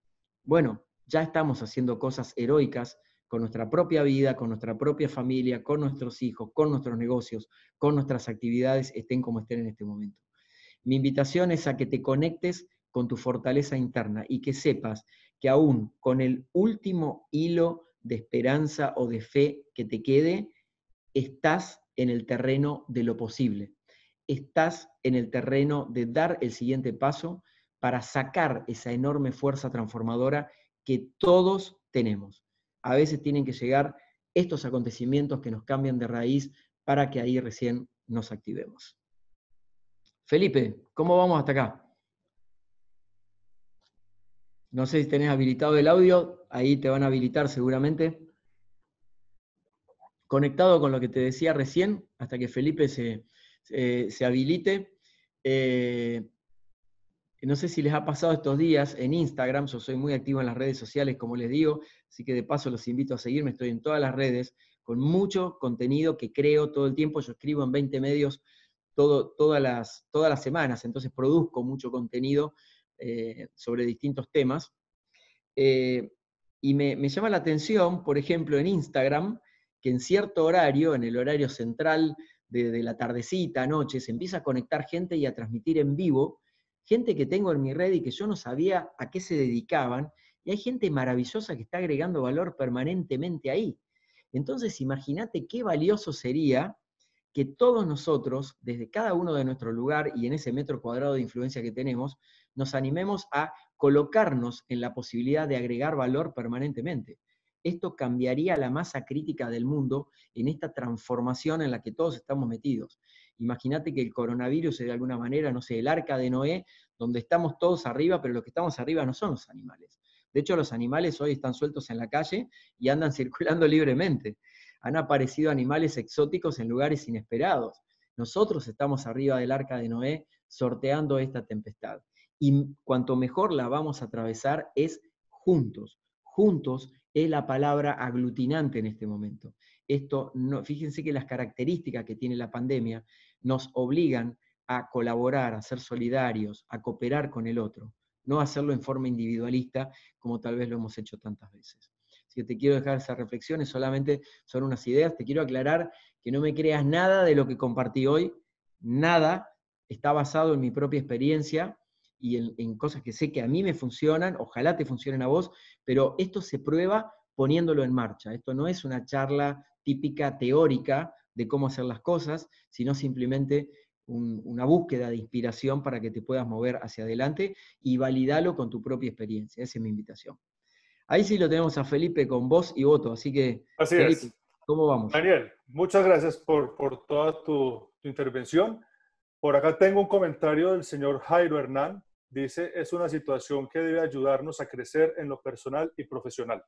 Speaker 2: Bueno, ya estamos haciendo cosas heroicas con nuestra propia vida, con nuestra propia familia, con nuestros hijos, con nuestros negocios, con nuestras actividades, estén como estén en este momento. Mi invitación es a que te conectes con tu fortaleza interna y que sepas que aún con el último hilo de esperanza o de fe que te quede, estás en el terreno de lo posible. Estás en el terreno de dar el siguiente paso para sacar esa enorme fuerza transformadora que todos tenemos a veces tienen que llegar estos acontecimientos que nos cambian de raíz para que ahí recién nos activemos. Felipe, ¿cómo vamos hasta acá? No sé si tenés habilitado el audio, ahí te van a habilitar seguramente. Conectado con lo que te decía recién, hasta que Felipe se, eh, habilite. Eh, no sé si les ha pasado estos días en Instagram, yo soy muy activo en las redes sociales, como les digo, Así que de paso los invito a seguirme, estoy en todas las redes con mucho contenido que creo todo el tiempo. Yo escribo en 20 medios todas, las, todas las semanas, entonces produzco mucho contenido eh, sobre distintos temas. Eh, y me, llama la atención, por ejemplo, en Instagram, que en cierto horario, en el horario central de, la tardecita, noche, se empieza a conectar gente y a transmitir en vivo, gente que tengo en mi red y que yo no sabía a qué se dedicaban, y hay gente maravillosa que está agregando valor permanentemente ahí. Entonces, imagínate qué valioso sería que todos nosotros, desde cada uno de nuestro lugar y en ese metro cuadrado de influencia que tenemos, nos animemos a colocarnos en la posibilidad de agregar valor permanentemente. Esto cambiaría la masa crítica del mundo en esta transformación en la que todos estamos metidos. Imagínate que el coronavirus es de alguna manera, no sé, el arca de Noé, donde estamos todos arriba, pero los que estamos arriba no son los animales, de hecho, los animales hoy están sueltos en la calle y andan circulando libremente. Han aparecido animales exóticos en lugares inesperados. Nosotros estamos arriba del arca de Noé sorteando esta tempestad. Y cuanto mejor la vamos a atravesar es juntos. Juntos es la palabra aglutinante en este momento. Esto no, fíjense que las características que tiene la pandemia nos obligan a colaborar, a ser solidarios, a cooperar con el otro no hacerlo en forma individualista como tal vez lo hemos hecho tantas veces. Así que te quiero dejar esas reflexiones, solamente son unas ideas, te quiero aclarar que no me creas nada de lo que compartí hoy, nada está basado en mi propia experiencia y en, cosas que sé que a mí me funcionan, ojalá te funcionen a vos, pero esto se prueba poniéndolo en marcha. Esto no es una charla típica teórica de cómo hacer las cosas, sino simplemente una búsqueda de inspiración para que te puedas mover hacia adelante y validarlo con tu propia experiencia. Esa es mi invitación. Ahí sí lo tenemos a Felipe con voz y voto, así que... Felipe, ¿Cómo vamos?
Speaker 1: Daniel, muchas gracias por, toda tu, tu intervención. Por acá tengo un comentario del señor Jairo Hernán. Dice, es una situación que debe ayudarnos a crecer en lo personal y profesional.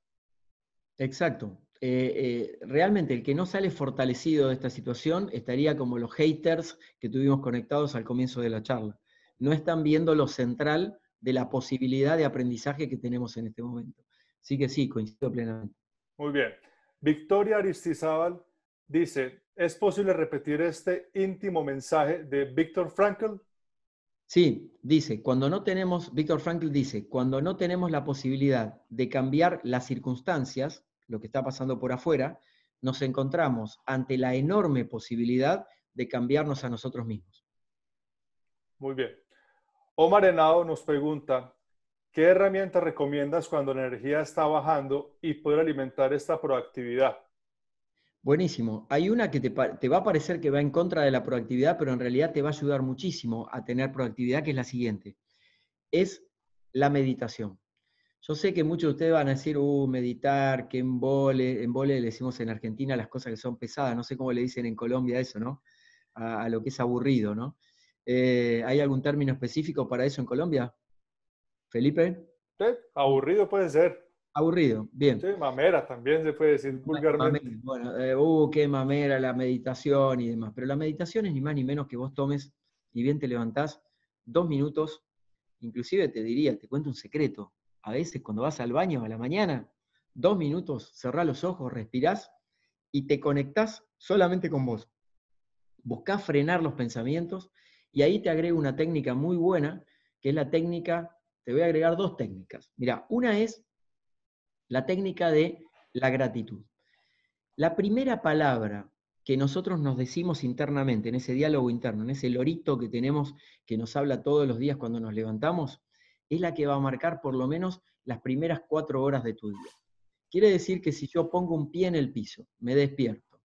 Speaker 2: Exacto, eh, eh, realmente el que no sale fortalecido de esta situación estaría como los haters que tuvimos conectados al comienzo de la charla. No están viendo lo central de la posibilidad de aprendizaje que tenemos en este momento. Sí que sí, coincido plenamente.
Speaker 1: Muy bien. Victoria Aristizábal dice, ¿es posible repetir este íntimo mensaje de Víctor Frankl?
Speaker 2: Sí, dice, cuando no tenemos, Víctor Frankl dice, cuando no tenemos la posibilidad de cambiar las circunstancias, lo que está pasando por afuera, nos encontramos ante la enorme posibilidad de cambiarnos a nosotros mismos.
Speaker 1: Muy bien. Omar Henao nos pregunta, ¿qué herramienta recomiendas cuando la energía está bajando y poder alimentar esta proactividad?
Speaker 2: Buenísimo.
Speaker 1: Hay una que te, te, va a parecer que va
Speaker 2: en contra de la proactividad, pero en realidad te va a ayudar muchísimo a tener proactividad, que es la siguiente. Es la meditación. Yo sé que muchos de ustedes van a decir, uh, meditar, que embole, embole le decimos en Argentina las cosas que son pesadas, no sé cómo le dicen en Colombia eso, ¿no? A, lo que es aburrido, ¿no? Eh, ¿Hay algún término específico para eso en Colombia? Felipe?
Speaker 1: aburrido puede ser. Aburrido, bien. Sí, mamera también se puede decir vulgarmente.
Speaker 2: bueno, eh, uh, qué mamera la meditación y demás, pero la meditación es ni más ni menos que vos tomes y bien te levantás dos minutos, inclusive te diría, te cuento un secreto, a veces cuando vas al baño a la mañana, dos minutos, cerrás los ojos, respirás y te conectás solamente con vos. Buscás frenar los pensamientos y ahí te agrego una técnica muy buena, que es la técnica, te voy a agregar dos técnicas. Mira, una es la técnica de la gratitud. La primera palabra que nosotros nos decimos internamente, en ese diálogo interno, en ese lorito que tenemos que nos habla todos los días cuando nos levantamos, es la que va a marcar por lo menos las primeras cuatro horas de tu día. Quiere decir que si yo pongo un pie en el piso, me despierto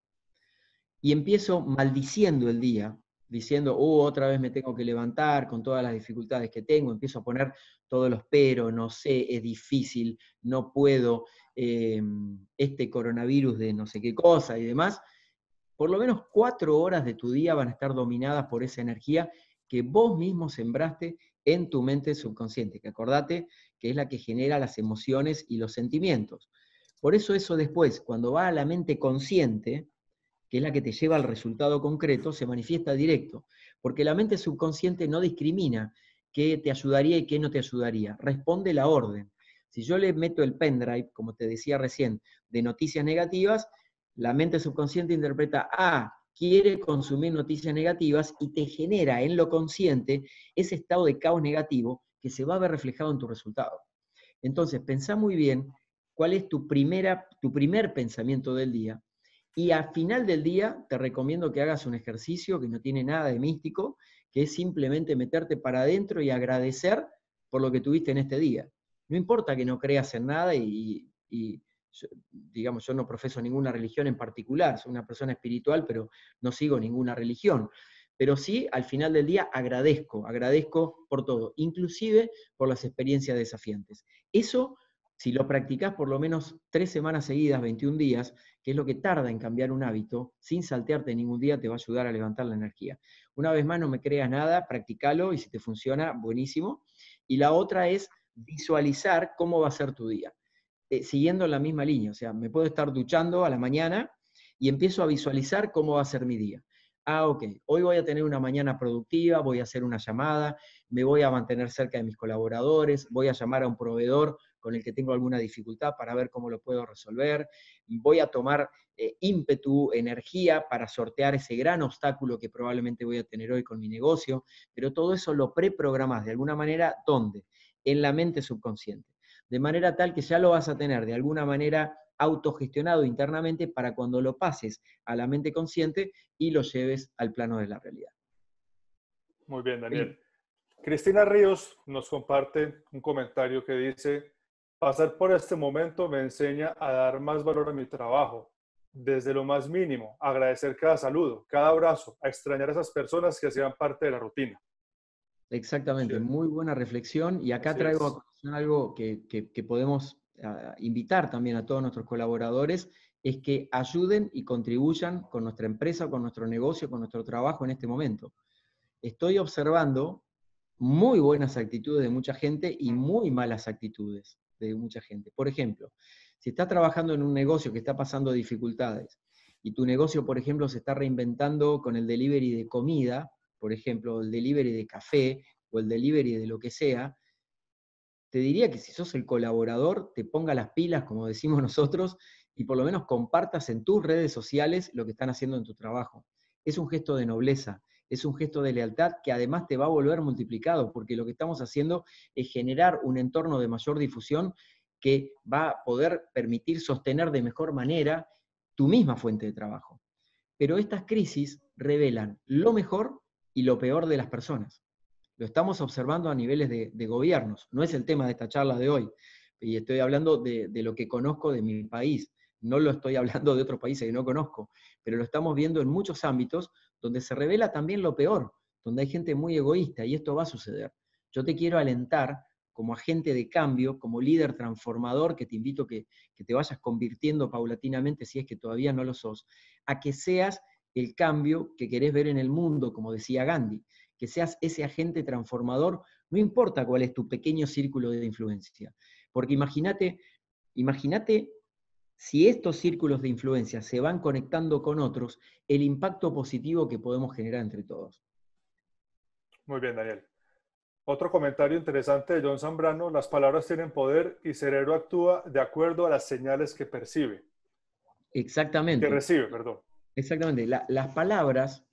Speaker 2: y empiezo maldiciendo el día, diciendo, oh, otra vez me tengo que levantar con todas las dificultades que tengo, empiezo a poner todos los pero, no sé, es difícil, no puedo, em, este coronavirus de no sé qué cosa y demás, por lo menos cuatro horas de tu día van a estar dominadas por esa energía que vos mismo sembraste en tu mente subconsciente, que acordate que es la que genera las emociones y los sentimientos. Por eso eso después, cuando va a la mente consciente, que es la que te lleva al resultado concreto, se manifiesta directo, porque la mente subconsciente no discrimina qué te ayudaría y qué no te ayudaría, responde la orden. Si yo le meto el pendrive, como te decía recién, de noticias negativas, la mente subconsciente interpreta, ah, quiere consumir noticias negativas y te genera en lo consciente ese estado de caos negativo que se va a ver reflejado en tu resultado. Entonces, pensá muy bien cuál es tu, primera, tu primer pensamiento del día y al final del día te recomiendo que hagas un ejercicio que no tiene nada de místico, que es simplemente meterte para adentro y agradecer por lo que tuviste en este día. No importa que no creas en nada y digamos, yo no profeso ninguna religión en particular, soy una persona espiritual, pero no sigo ninguna religión. Pero sí, al final del día agradezco, agradezco por todo, inclusive por las experiencias desafiantes. Eso, si lo practicás por lo menos tres semanas seguidas, 21 días, que es lo que tarda en cambiar un hábito, sin saltearte ningún día, te va a ayudar a levantar la energía. Una vez más, no me creas nada, practicalo y si te funciona, buenísimo. Y la otra es visualizar cómo va a ser tu día. Eh, siguiendo la misma línea. O sea, me puedo estar duchando a la mañana y empiezo a visualizar cómo va a ser mi día. Ah, ok, hoy voy a tener una mañana productiva, voy a hacer una llamada, me voy a mantener cerca de mis colaboradores, voy a llamar a un proveedor con el que tengo alguna dificultad para ver cómo lo puedo resolver, voy a tomar eh, ímpetu, energía para sortear ese gran obstáculo que probablemente voy a tener hoy con mi negocio, pero todo eso lo preprogramas de alguna manera, ¿dónde? En la mente subconsciente de manera tal que ya lo vas a tener de alguna manera autogestionado internamente para cuando lo pases a la mente consciente y lo lleves al plano de la realidad.
Speaker 1: Muy bien, Daniel. Cristina Ríos nos comparte un comentario que dice, pasar por este momento me enseña a dar más valor a mi trabajo, desde lo más mínimo, agradecer cada saludo, cada abrazo, a extrañar a esas personas que hacían parte de la rutina.
Speaker 2: Exactamente, muy buena reflexión. Y acá traigo a algo que, podemos ah, invitar también a todos nuestros colaboradores, es que ayuden y contribuyan con nuestra empresa, con nuestro negocio, con nuestro trabajo en este momento. Estoy observando muy buenas actitudes de mucha gente y muy malas actitudes de mucha gente. Por ejemplo, si estás trabajando en un negocio que está pasando dificultades y tu negocio, por ejemplo, se está reinventando con el delivery de comida, por ejemplo, el delivery de café o el delivery de lo que sea, te diría que si sos el colaborador, te ponga las pilas, como decimos nosotros, y por lo menos compartas en tus redes sociales lo que están haciendo en tu trabajo. Es un gesto de nobleza, es un gesto de lealtad que además te va a volver multiplicado, porque lo que estamos haciendo es generar un entorno de mayor difusión que va a poder permitir sostener de mejor manera tu misma fuente de trabajo. Pero estas crisis revelan lo mejor y lo peor de las personas. Lo estamos observando a niveles de, gobiernos, no es el tema de esta charla de hoy, y estoy hablando de, lo que conozco de mi país, no lo estoy hablando de otros países que no conozco, pero lo estamos viendo en muchos ámbitos donde se revela también lo peor, donde hay gente muy egoísta y esto va a suceder. Yo te quiero alentar como agente de cambio, como líder transformador, que te invito a que, que te vayas convirtiendo paulatinamente si es que todavía no lo sos, a que seas el cambio que querés ver en el mundo, como decía Gandhi, que seas ese agente transformador, no importa cuál es tu pequeño círculo de influencia. Porque imagínate, imagínate si estos círculos de influencia se van conectando con otros, el impacto positivo que podemos generar entre todos.
Speaker 1: Muy bien, Daniel. Otro comentario interesante de John Zambrano, las palabras tienen poder y cerebro actúa de acuerdo a las señales que percibe.
Speaker 2: Exactamente. Que recibe, perdón. Exactamente. las palabras,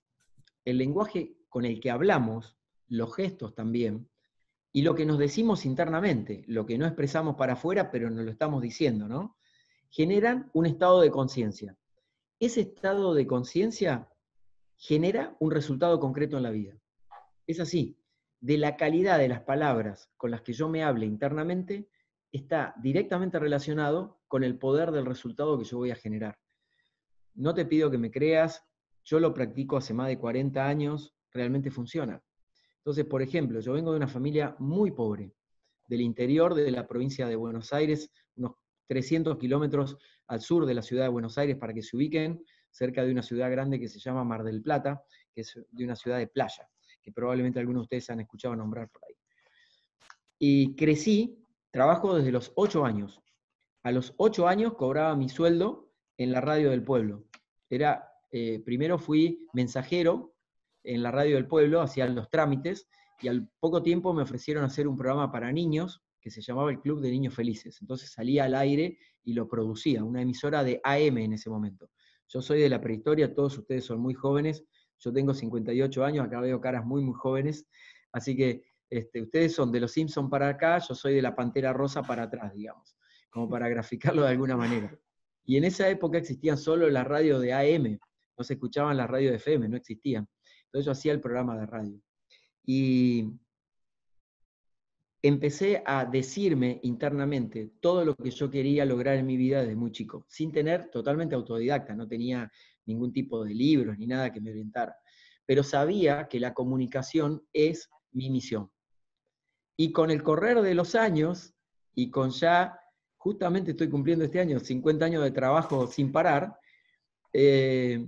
Speaker 2: el lenguaje con el que hablamos, los gestos también, y lo que nos decimos internamente, lo que no expresamos para afuera, pero nos lo estamos diciendo, ¿no? Generan un estado de conciencia. Ese estado de conciencia genera un resultado concreto en la vida. Es así. De la calidad de las palabras con las que yo me hable internamente está directamente relacionado con el poder del resultado que yo voy a generar. No te pido que me creas, yo lo practico hace más de 40 años, realmente funciona. Entonces, por ejemplo, yo vengo de una familia muy pobre, del interior de la provincia de Buenos Aires, unos 300 kilómetros al sur de la ciudad de Buenos Aires para que se ubiquen, cerca de una ciudad grande que se llama Mar del Plata, que es de una ciudad de playa, que probablemente algunos de ustedes han escuchado nombrar por ahí. Y crecí, trabajo desde los 8 años. A los 8 años cobraba mi sueldo en la radio del pueblo. Era, eh, primero fui mensajero en la radio del pueblo, hacían los trámites, y al poco tiempo me ofrecieron hacer un programa para niños que se llamaba el Club de Niños Felices. Entonces salía al aire y lo producía, una emisora de AM en ese momento. Yo soy de la prehistoria, todos ustedes son muy jóvenes, yo tengo 58 años, acá veo caras muy, muy jóvenes, así que este, ustedes son de los Simpson para acá, yo soy de la Pantera Rosa para atrás, digamos, como para graficarlo de alguna manera. Y en esa época existían solo la radio de AM, no se escuchaban las radios de FM, no existían. Entonces yo hacía el programa de radio. Y empecé a decirme internamente todo lo que yo quería lograr en mi vida desde muy chico, sin tener totalmente autodidacta, no tenía ningún tipo de libros ni nada que me orientara, pero sabía que la comunicación es mi misión. Y con el correr de los años y con ya justamente estoy cumpliendo este año 50 años de trabajo sin parar. Eh,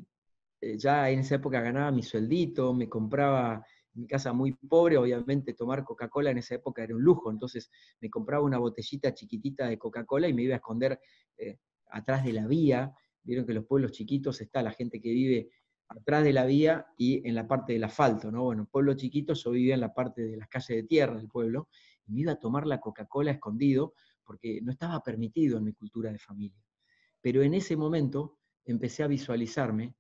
Speaker 2: eh, ya en esa época ganaba mi sueldito, me compraba mi casa muy pobre, obviamente tomar Coca-Cola en esa época era un lujo, entonces me compraba una botellita chiquitita de Coca-Cola y me iba a esconder eh, atrás de la vía. Vieron que en los pueblos chiquitos está la gente que vive atrás de la vía y en la parte del asfalto, ¿no? Bueno, pueblo chiquito, yo vivía en la parte de las calles de tierra del pueblo, y me iba a tomar la Coca-Cola escondido, porque no estaba permitido en mi cultura de familia. Pero en ese momento empecé a visualizarme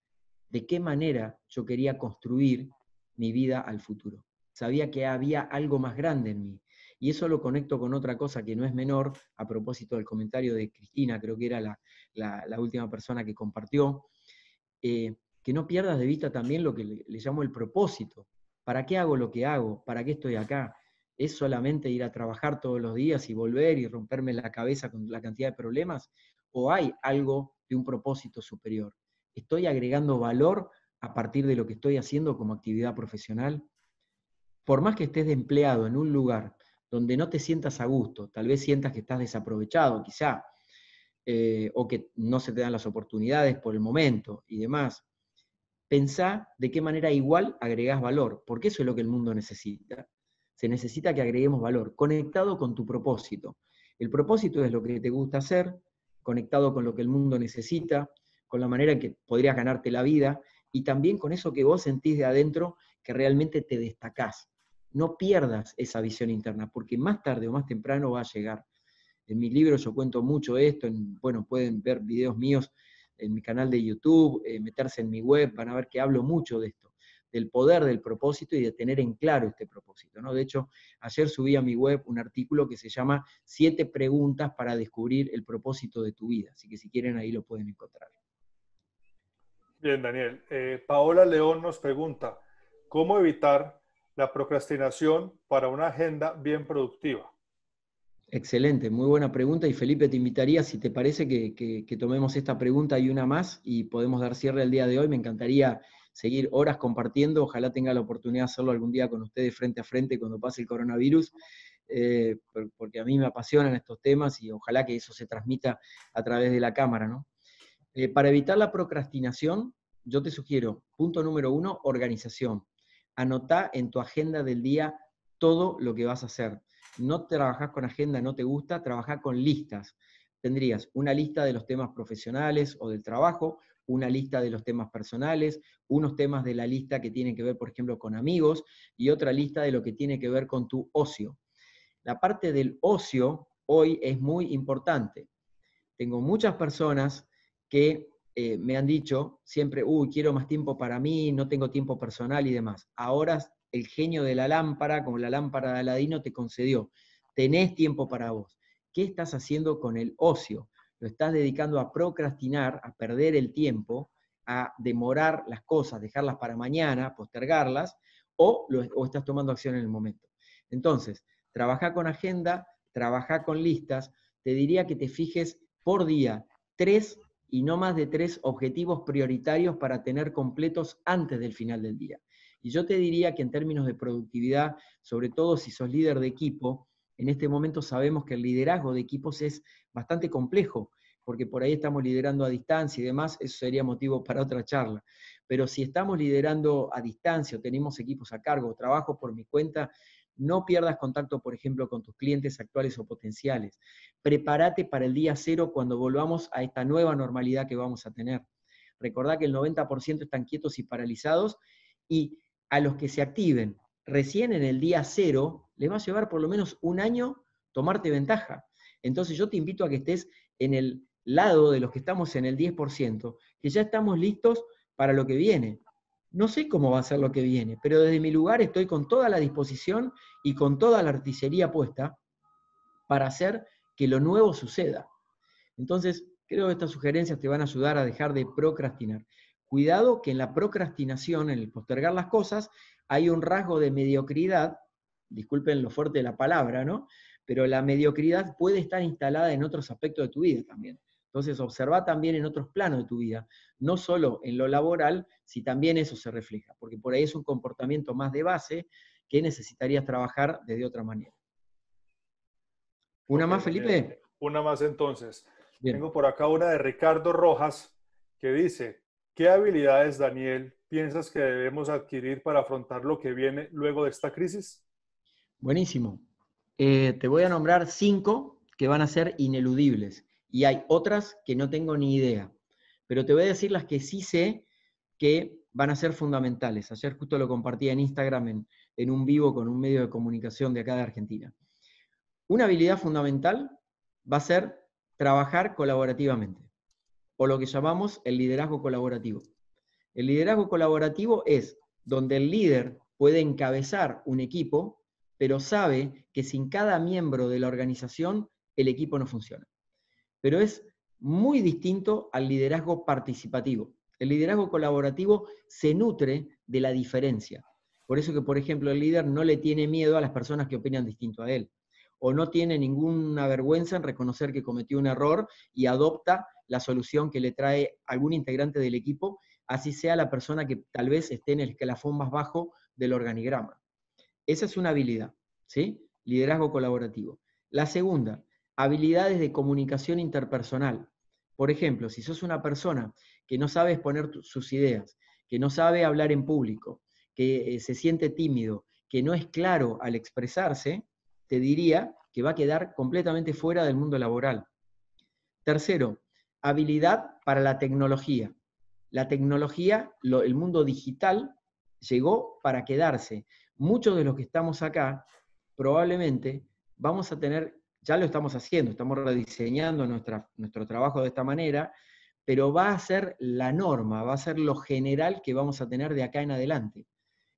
Speaker 2: de qué manera yo quería construir mi vida al futuro. Sabía que había algo más grande en mí. Y eso lo conecto con otra cosa que no es menor, a propósito del comentario de Cristina, creo que era la, última persona que compartió, eh, que no pierdas de vista también lo que le, le llamo el propósito. ¿Para qué hago lo que hago? ¿Para qué estoy acá? es solamente ir a trabajar todos los días y volver y romperme la cabeza con la cantidad de problemas, o hay algo de un propósito superior. ¿Estoy agregando valor a partir de lo que estoy haciendo como actividad profesional? Por más que estés de empleado en un lugar donde no te sientas a gusto, tal vez sientas que estás desaprovechado, quizá, eh, o que no se te dan las oportunidades por el momento y demás, pensá de qué manera igual agregás valor, porque eso es lo que el mundo necesita. Se necesita que agreguemos valor, conectado con tu propósito. El propósito es lo que te gusta hacer, conectado con lo que el mundo necesita, con la manera en que podrías ganarte la vida y también con eso que vos sentís de adentro que realmente te destacás. No pierdas esa visión interna, porque más tarde o más temprano va a llegar. En mi libro yo cuento mucho esto, en, bueno, pueden ver videos míos en mi canal de YouTube, eh, meterse en mi web, van a ver que hablo mucho de esto del poder del propósito y de tener en claro este propósito. ¿no? De hecho, ayer subí a mi web un artículo que se llama Siete preguntas para descubrir el propósito de tu vida. Así que si quieren ahí lo pueden encontrar.
Speaker 1: Bien, Daniel. Eh, Paola León nos pregunta, ¿cómo evitar la procrastinación para una agenda bien productiva?
Speaker 2: Excelente, muy buena pregunta. Y Felipe, te invitaría, si te parece, que, que tomemos esta pregunta y una más y podemos dar cierre al día de hoy. Me encantaría seguir horas compartiendo. Ojalá tenga la oportunidad de hacerlo algún día con ustedes frente a frente cuando pase el coronavirus, eh, porque a mí me apasionan estos temas y ojalá que eso se transmita a través de la cámara. ¿no? Eh, para evitar la procrastinación, yo te sugiero, punto número uno, organización. anota en tu agenda del día todo lo que vas a hacer. No trabajás con agenda, no te gusta, trabajá con listas. Tendrías una lista de los temas profesionales o del trabajo, una lista de los temas personales, unos temas de la lista que tienen que ver, por ejemplo, con amigos y otra lista de lo que tiene que ver con tu ocio. La parte del ocio hoy es muy importante. Tengo muchas personas que eh, me han dicho siempre, uy, quiero más tiempo para mí, no tengo tiempo personal y demás. Ahora el genio de la lámpara, como la lámpara de Aladino, te concedió. Tenés tiempo para vos. ¿Qué estás haciendo con el ocio? lo estás dedicando a procrastinar, a perder el tiempo, a demorar las cosas, dejarlas para mañana, postergarlas, o, o estás tomando acción en el momento. Entonces, trabaja con agenda, trabaja con listas, te diría que te fijes por día tres y no más de tres objetivos prioritarios para tener completos antes del final del día. Y yo te diría que en términos de productividad, sobre todo si sos líder de equipo, en este momento sabemos que el liderazgo de equipos es bastante complejo, porque por ahí estamos liderando a distancia y demás, eso sería motivo para otra charla. Pero si estamos liderando a distancia o tenemos equipos a cargo, trabajo por mi cuenta, no pierdas contacto, por ejemplo, con tus clientes actuales o potenciales. Prepárate para el día cero cuando volvamos a esta nueva normalidad que vamos a tener. Recordá que el 90% están quietos y paralizados y a los que se activen recién en el día cero, les va a llevar por lo menos un año tomarte ventaja. Entonces yo te invito a que estés en el lado de los que estamos en el 10%, que ya estamos listos para lo que viene. No sé cómo va a ser lo que viene, pero desde mi lugar estoy con toda la disposición y con toda la artillería puesta para hacer que lo nuevo suceda. Entonces, creo que estas sugerencias te van a ayudar a dejar de procrastinar. Cuidado que en la procrastinación, en el postergar las cosas, hay un rasgo de mediocridad, disculpen lo fuerte de la palabra, ¿no? Pero la mediocridad puede estar instalada en otros aspectos de tu vida también. Entonces, observa también en otros planos de tu vida, no solo en lo laboral, si también eso se refleja, porque por ahí es un comportamiento más de base que necesitarías trabajar de otra manera.
Speaker 1: ¿Una más, Felipe? Eh, una más entonces. Tengo por acá una de Ricardo Rojas que dice, ¿Qué habilidades, Daniel, piensas que debemos adquirir para afrontar lo que viene luego de esta crisis?
Speaker 2: Buenísimo. Eh, te voy a nombrar cinco que van a ser ineludibles y hay otras que no tengo ni idea, pero te voy a decir las que sí sé que van a ser fundamentales. Ayer justo lo compartí en Instagram en, en un vivo con un medio de comunicación de acá de Argentina. Una habilidad fundamental va a ser trabajar colaborativamente o lo que llamamos el liderazgo colaborativo. El liderazgo colaborativo es donde el líder puede encabezar un equipo, pero sabe que sin cada miembro de la organización el equipo no funciona. Pero es muy distinto al liderazgo participativo. El liderazgo colaborativo se nutre de la diferencia. Por eso que, por ejemplo, el líder no le tiene miedo a las personas que opinan distinto a él, o no tiene ninguna vergüenza en reconocer que cometió un error y adopta la solución que le trae algún integrante del equipo, así sea la persona que tal vez esté en el escalafón más bajo del organigrama. Esa es una habilidad, ¿sí? Liderazgo colaborativo. La segunda, habilidades de comunicación interpersonal. Por ejemplo, si sos una persona que no sabe exponer sus ideas, que no sabe hablar en público, que eh, se siente tímido, que no es claro al expresarse, te diría que va a quedar completamente fuera del mundo laboral. Tercero, habilidad para la tecnología. La tecnología, el mundo digital, llegó para quedarse. Muchos de los que estamos acá, probablemente vamos a tener, ya lo estamos haciendo, estamos rediseñando nuestra, nuestro trabajo de esta manera, pero va a ser la norma, va a ser lo general que vamos a tener de acá en adelante.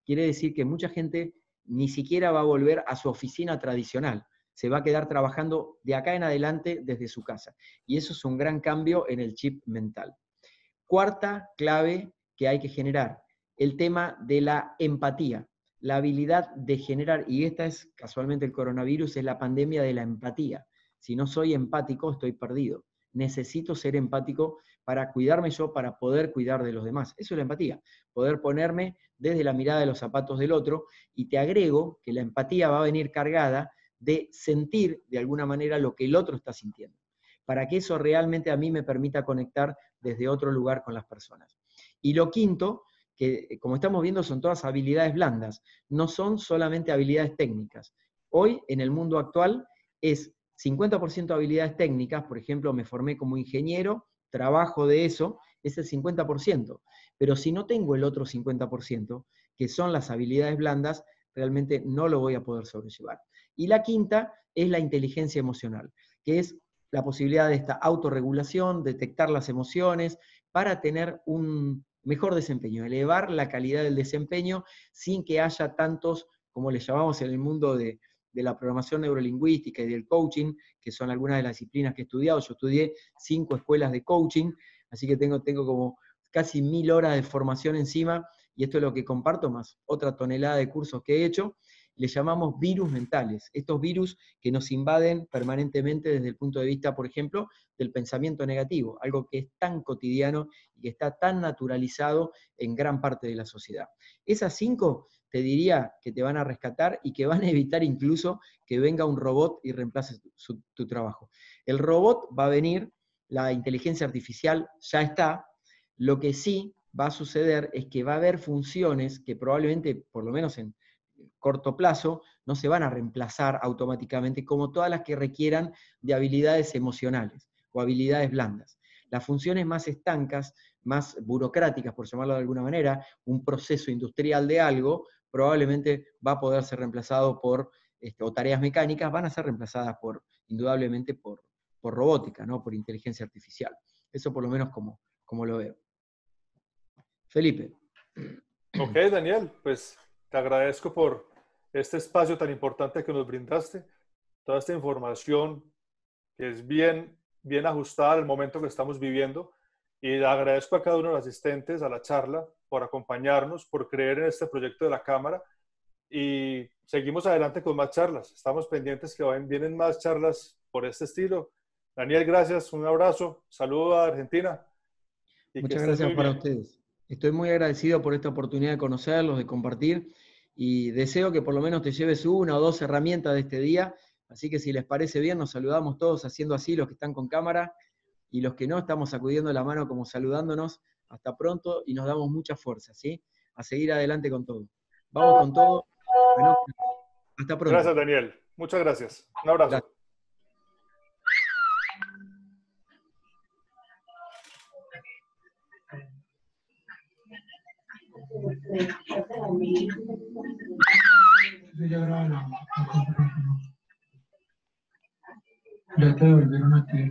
Speaker 2: Quiere decir que mucha gente ni siquiera va a volver a su oficina tradicional se va a quedar trabajando de acá en adelante desde su casa. Y eso es un gran cambio en el chip mental. Cuarta clave que hay que generar, el tema de la empatía, la habilidad de generar, y esta es casualmente el coronavirus, es la pandemia de la empatía. Si no soy empático, estoy perdido. Necesito ser empático para cuidarme yo, para poder cuidar de los demás. Eso es la empatía, poder ponerme desde la mirada de los zapatos del otro. Y te agrego que la empatía va a venir cargada de sentir de alguna manera lo que el otro está sintiendo, para que eso realmente a mí me permita conectar desde otro lugar con las personas. Y lo quinto, que eh, como estamos viendo son todas habilidades blandas, no son solamente habilidades técnicas. Hoy en el mundo actual es 50% habilidades técnicas, por ejemplo, me formé como ingeniero, trabajo de eso, es el 50%, pero si no tengo el otro 50%, que son las habilidades blandas, realmente no lo voy a poder sobrellevar. Y la quinta es la inteligencia emocional, que es la posibilidad de esta autorregulación, detectar las emociones, para tener un mejor desempeño, elevar la calidad del desempeño sin que haya tantos, como les llamamos en el mundo de, de la programación neurolingüística y del coaching, que son algunas de las disciplinas que he estudiado. Yo estudié cinco escuelas de coaching, así que tengo, tengo como casi mil horas de formación encima, y esto es lo que comparto, más otra tonelada de cursos que he hecho le llamamos virus mentales. Estos virus que nos invaden permanentemente desde el punto de vista, por ejemplo, del pensamiento negativo, algo que es tan cotidiano y que está tan naturalizado en gran parte de la sociedad. Esas cinco te diría que te van a rescatar y que van a evitar incluso que venga un robot y reemplace tu, tu trabajo. El robot va a venir, la inteligencia artificial ya está, lo que sí va a suceder es que va a haber funciones que probablemente, por lo menos en corto plazo no se van a reemplazar automáticamente como todas las que requieran de habilidades emocionales o habilidades blandas. Las funciones más estancas, más burocráticas, por llamarlo de alguna manera, un proceso industrial de algo, probablemente va a poder ser reemplazado por, este, o tareas mecánicas van a ser reemplazadas por, indudablemente, por, por robótica, ¿no? por inteligencia artificial. Eso por lo menos como, como lo veo.
Speaker 1: Felipe. Ok, Daniel, pues agradezco por este espacio tan importante que nos brindaste, toda esta información que es bien, bien ajustada al momento que estamos viviendo. Y agradezco a cada uno de los asistentes a la charla por acompañarnos, por creer en este proyecto de la Cámara. Y seguimos adelante con más charlas. Estamos pendientes que vienen más charlas por este estilo. Daniel, gracias. Un abrazo. Saludo a Argentina. Muchas gracias para
Speaker 2: ustedes. Estoy muy agradecido por esta oportunidad de conocerlos, de compartir y deseo que por lo menos te lleves una o dos herramientas de este día. Así que si les parece bien, nos saludamos todos haciendo así, los que están con cámara y los que no, estamos sacudiendo la mano como saludándonos. Hasta pronto y nos damos mucha fuerza, ¿sí? A seguir adelante con todo.
Speaker 1: Vamos con todo. hasta pronto. Gracias, Daniel. Muchas gracias. Un abrazo.
Speaker 2: Ya te devolvieron a
Speaker 1: ti.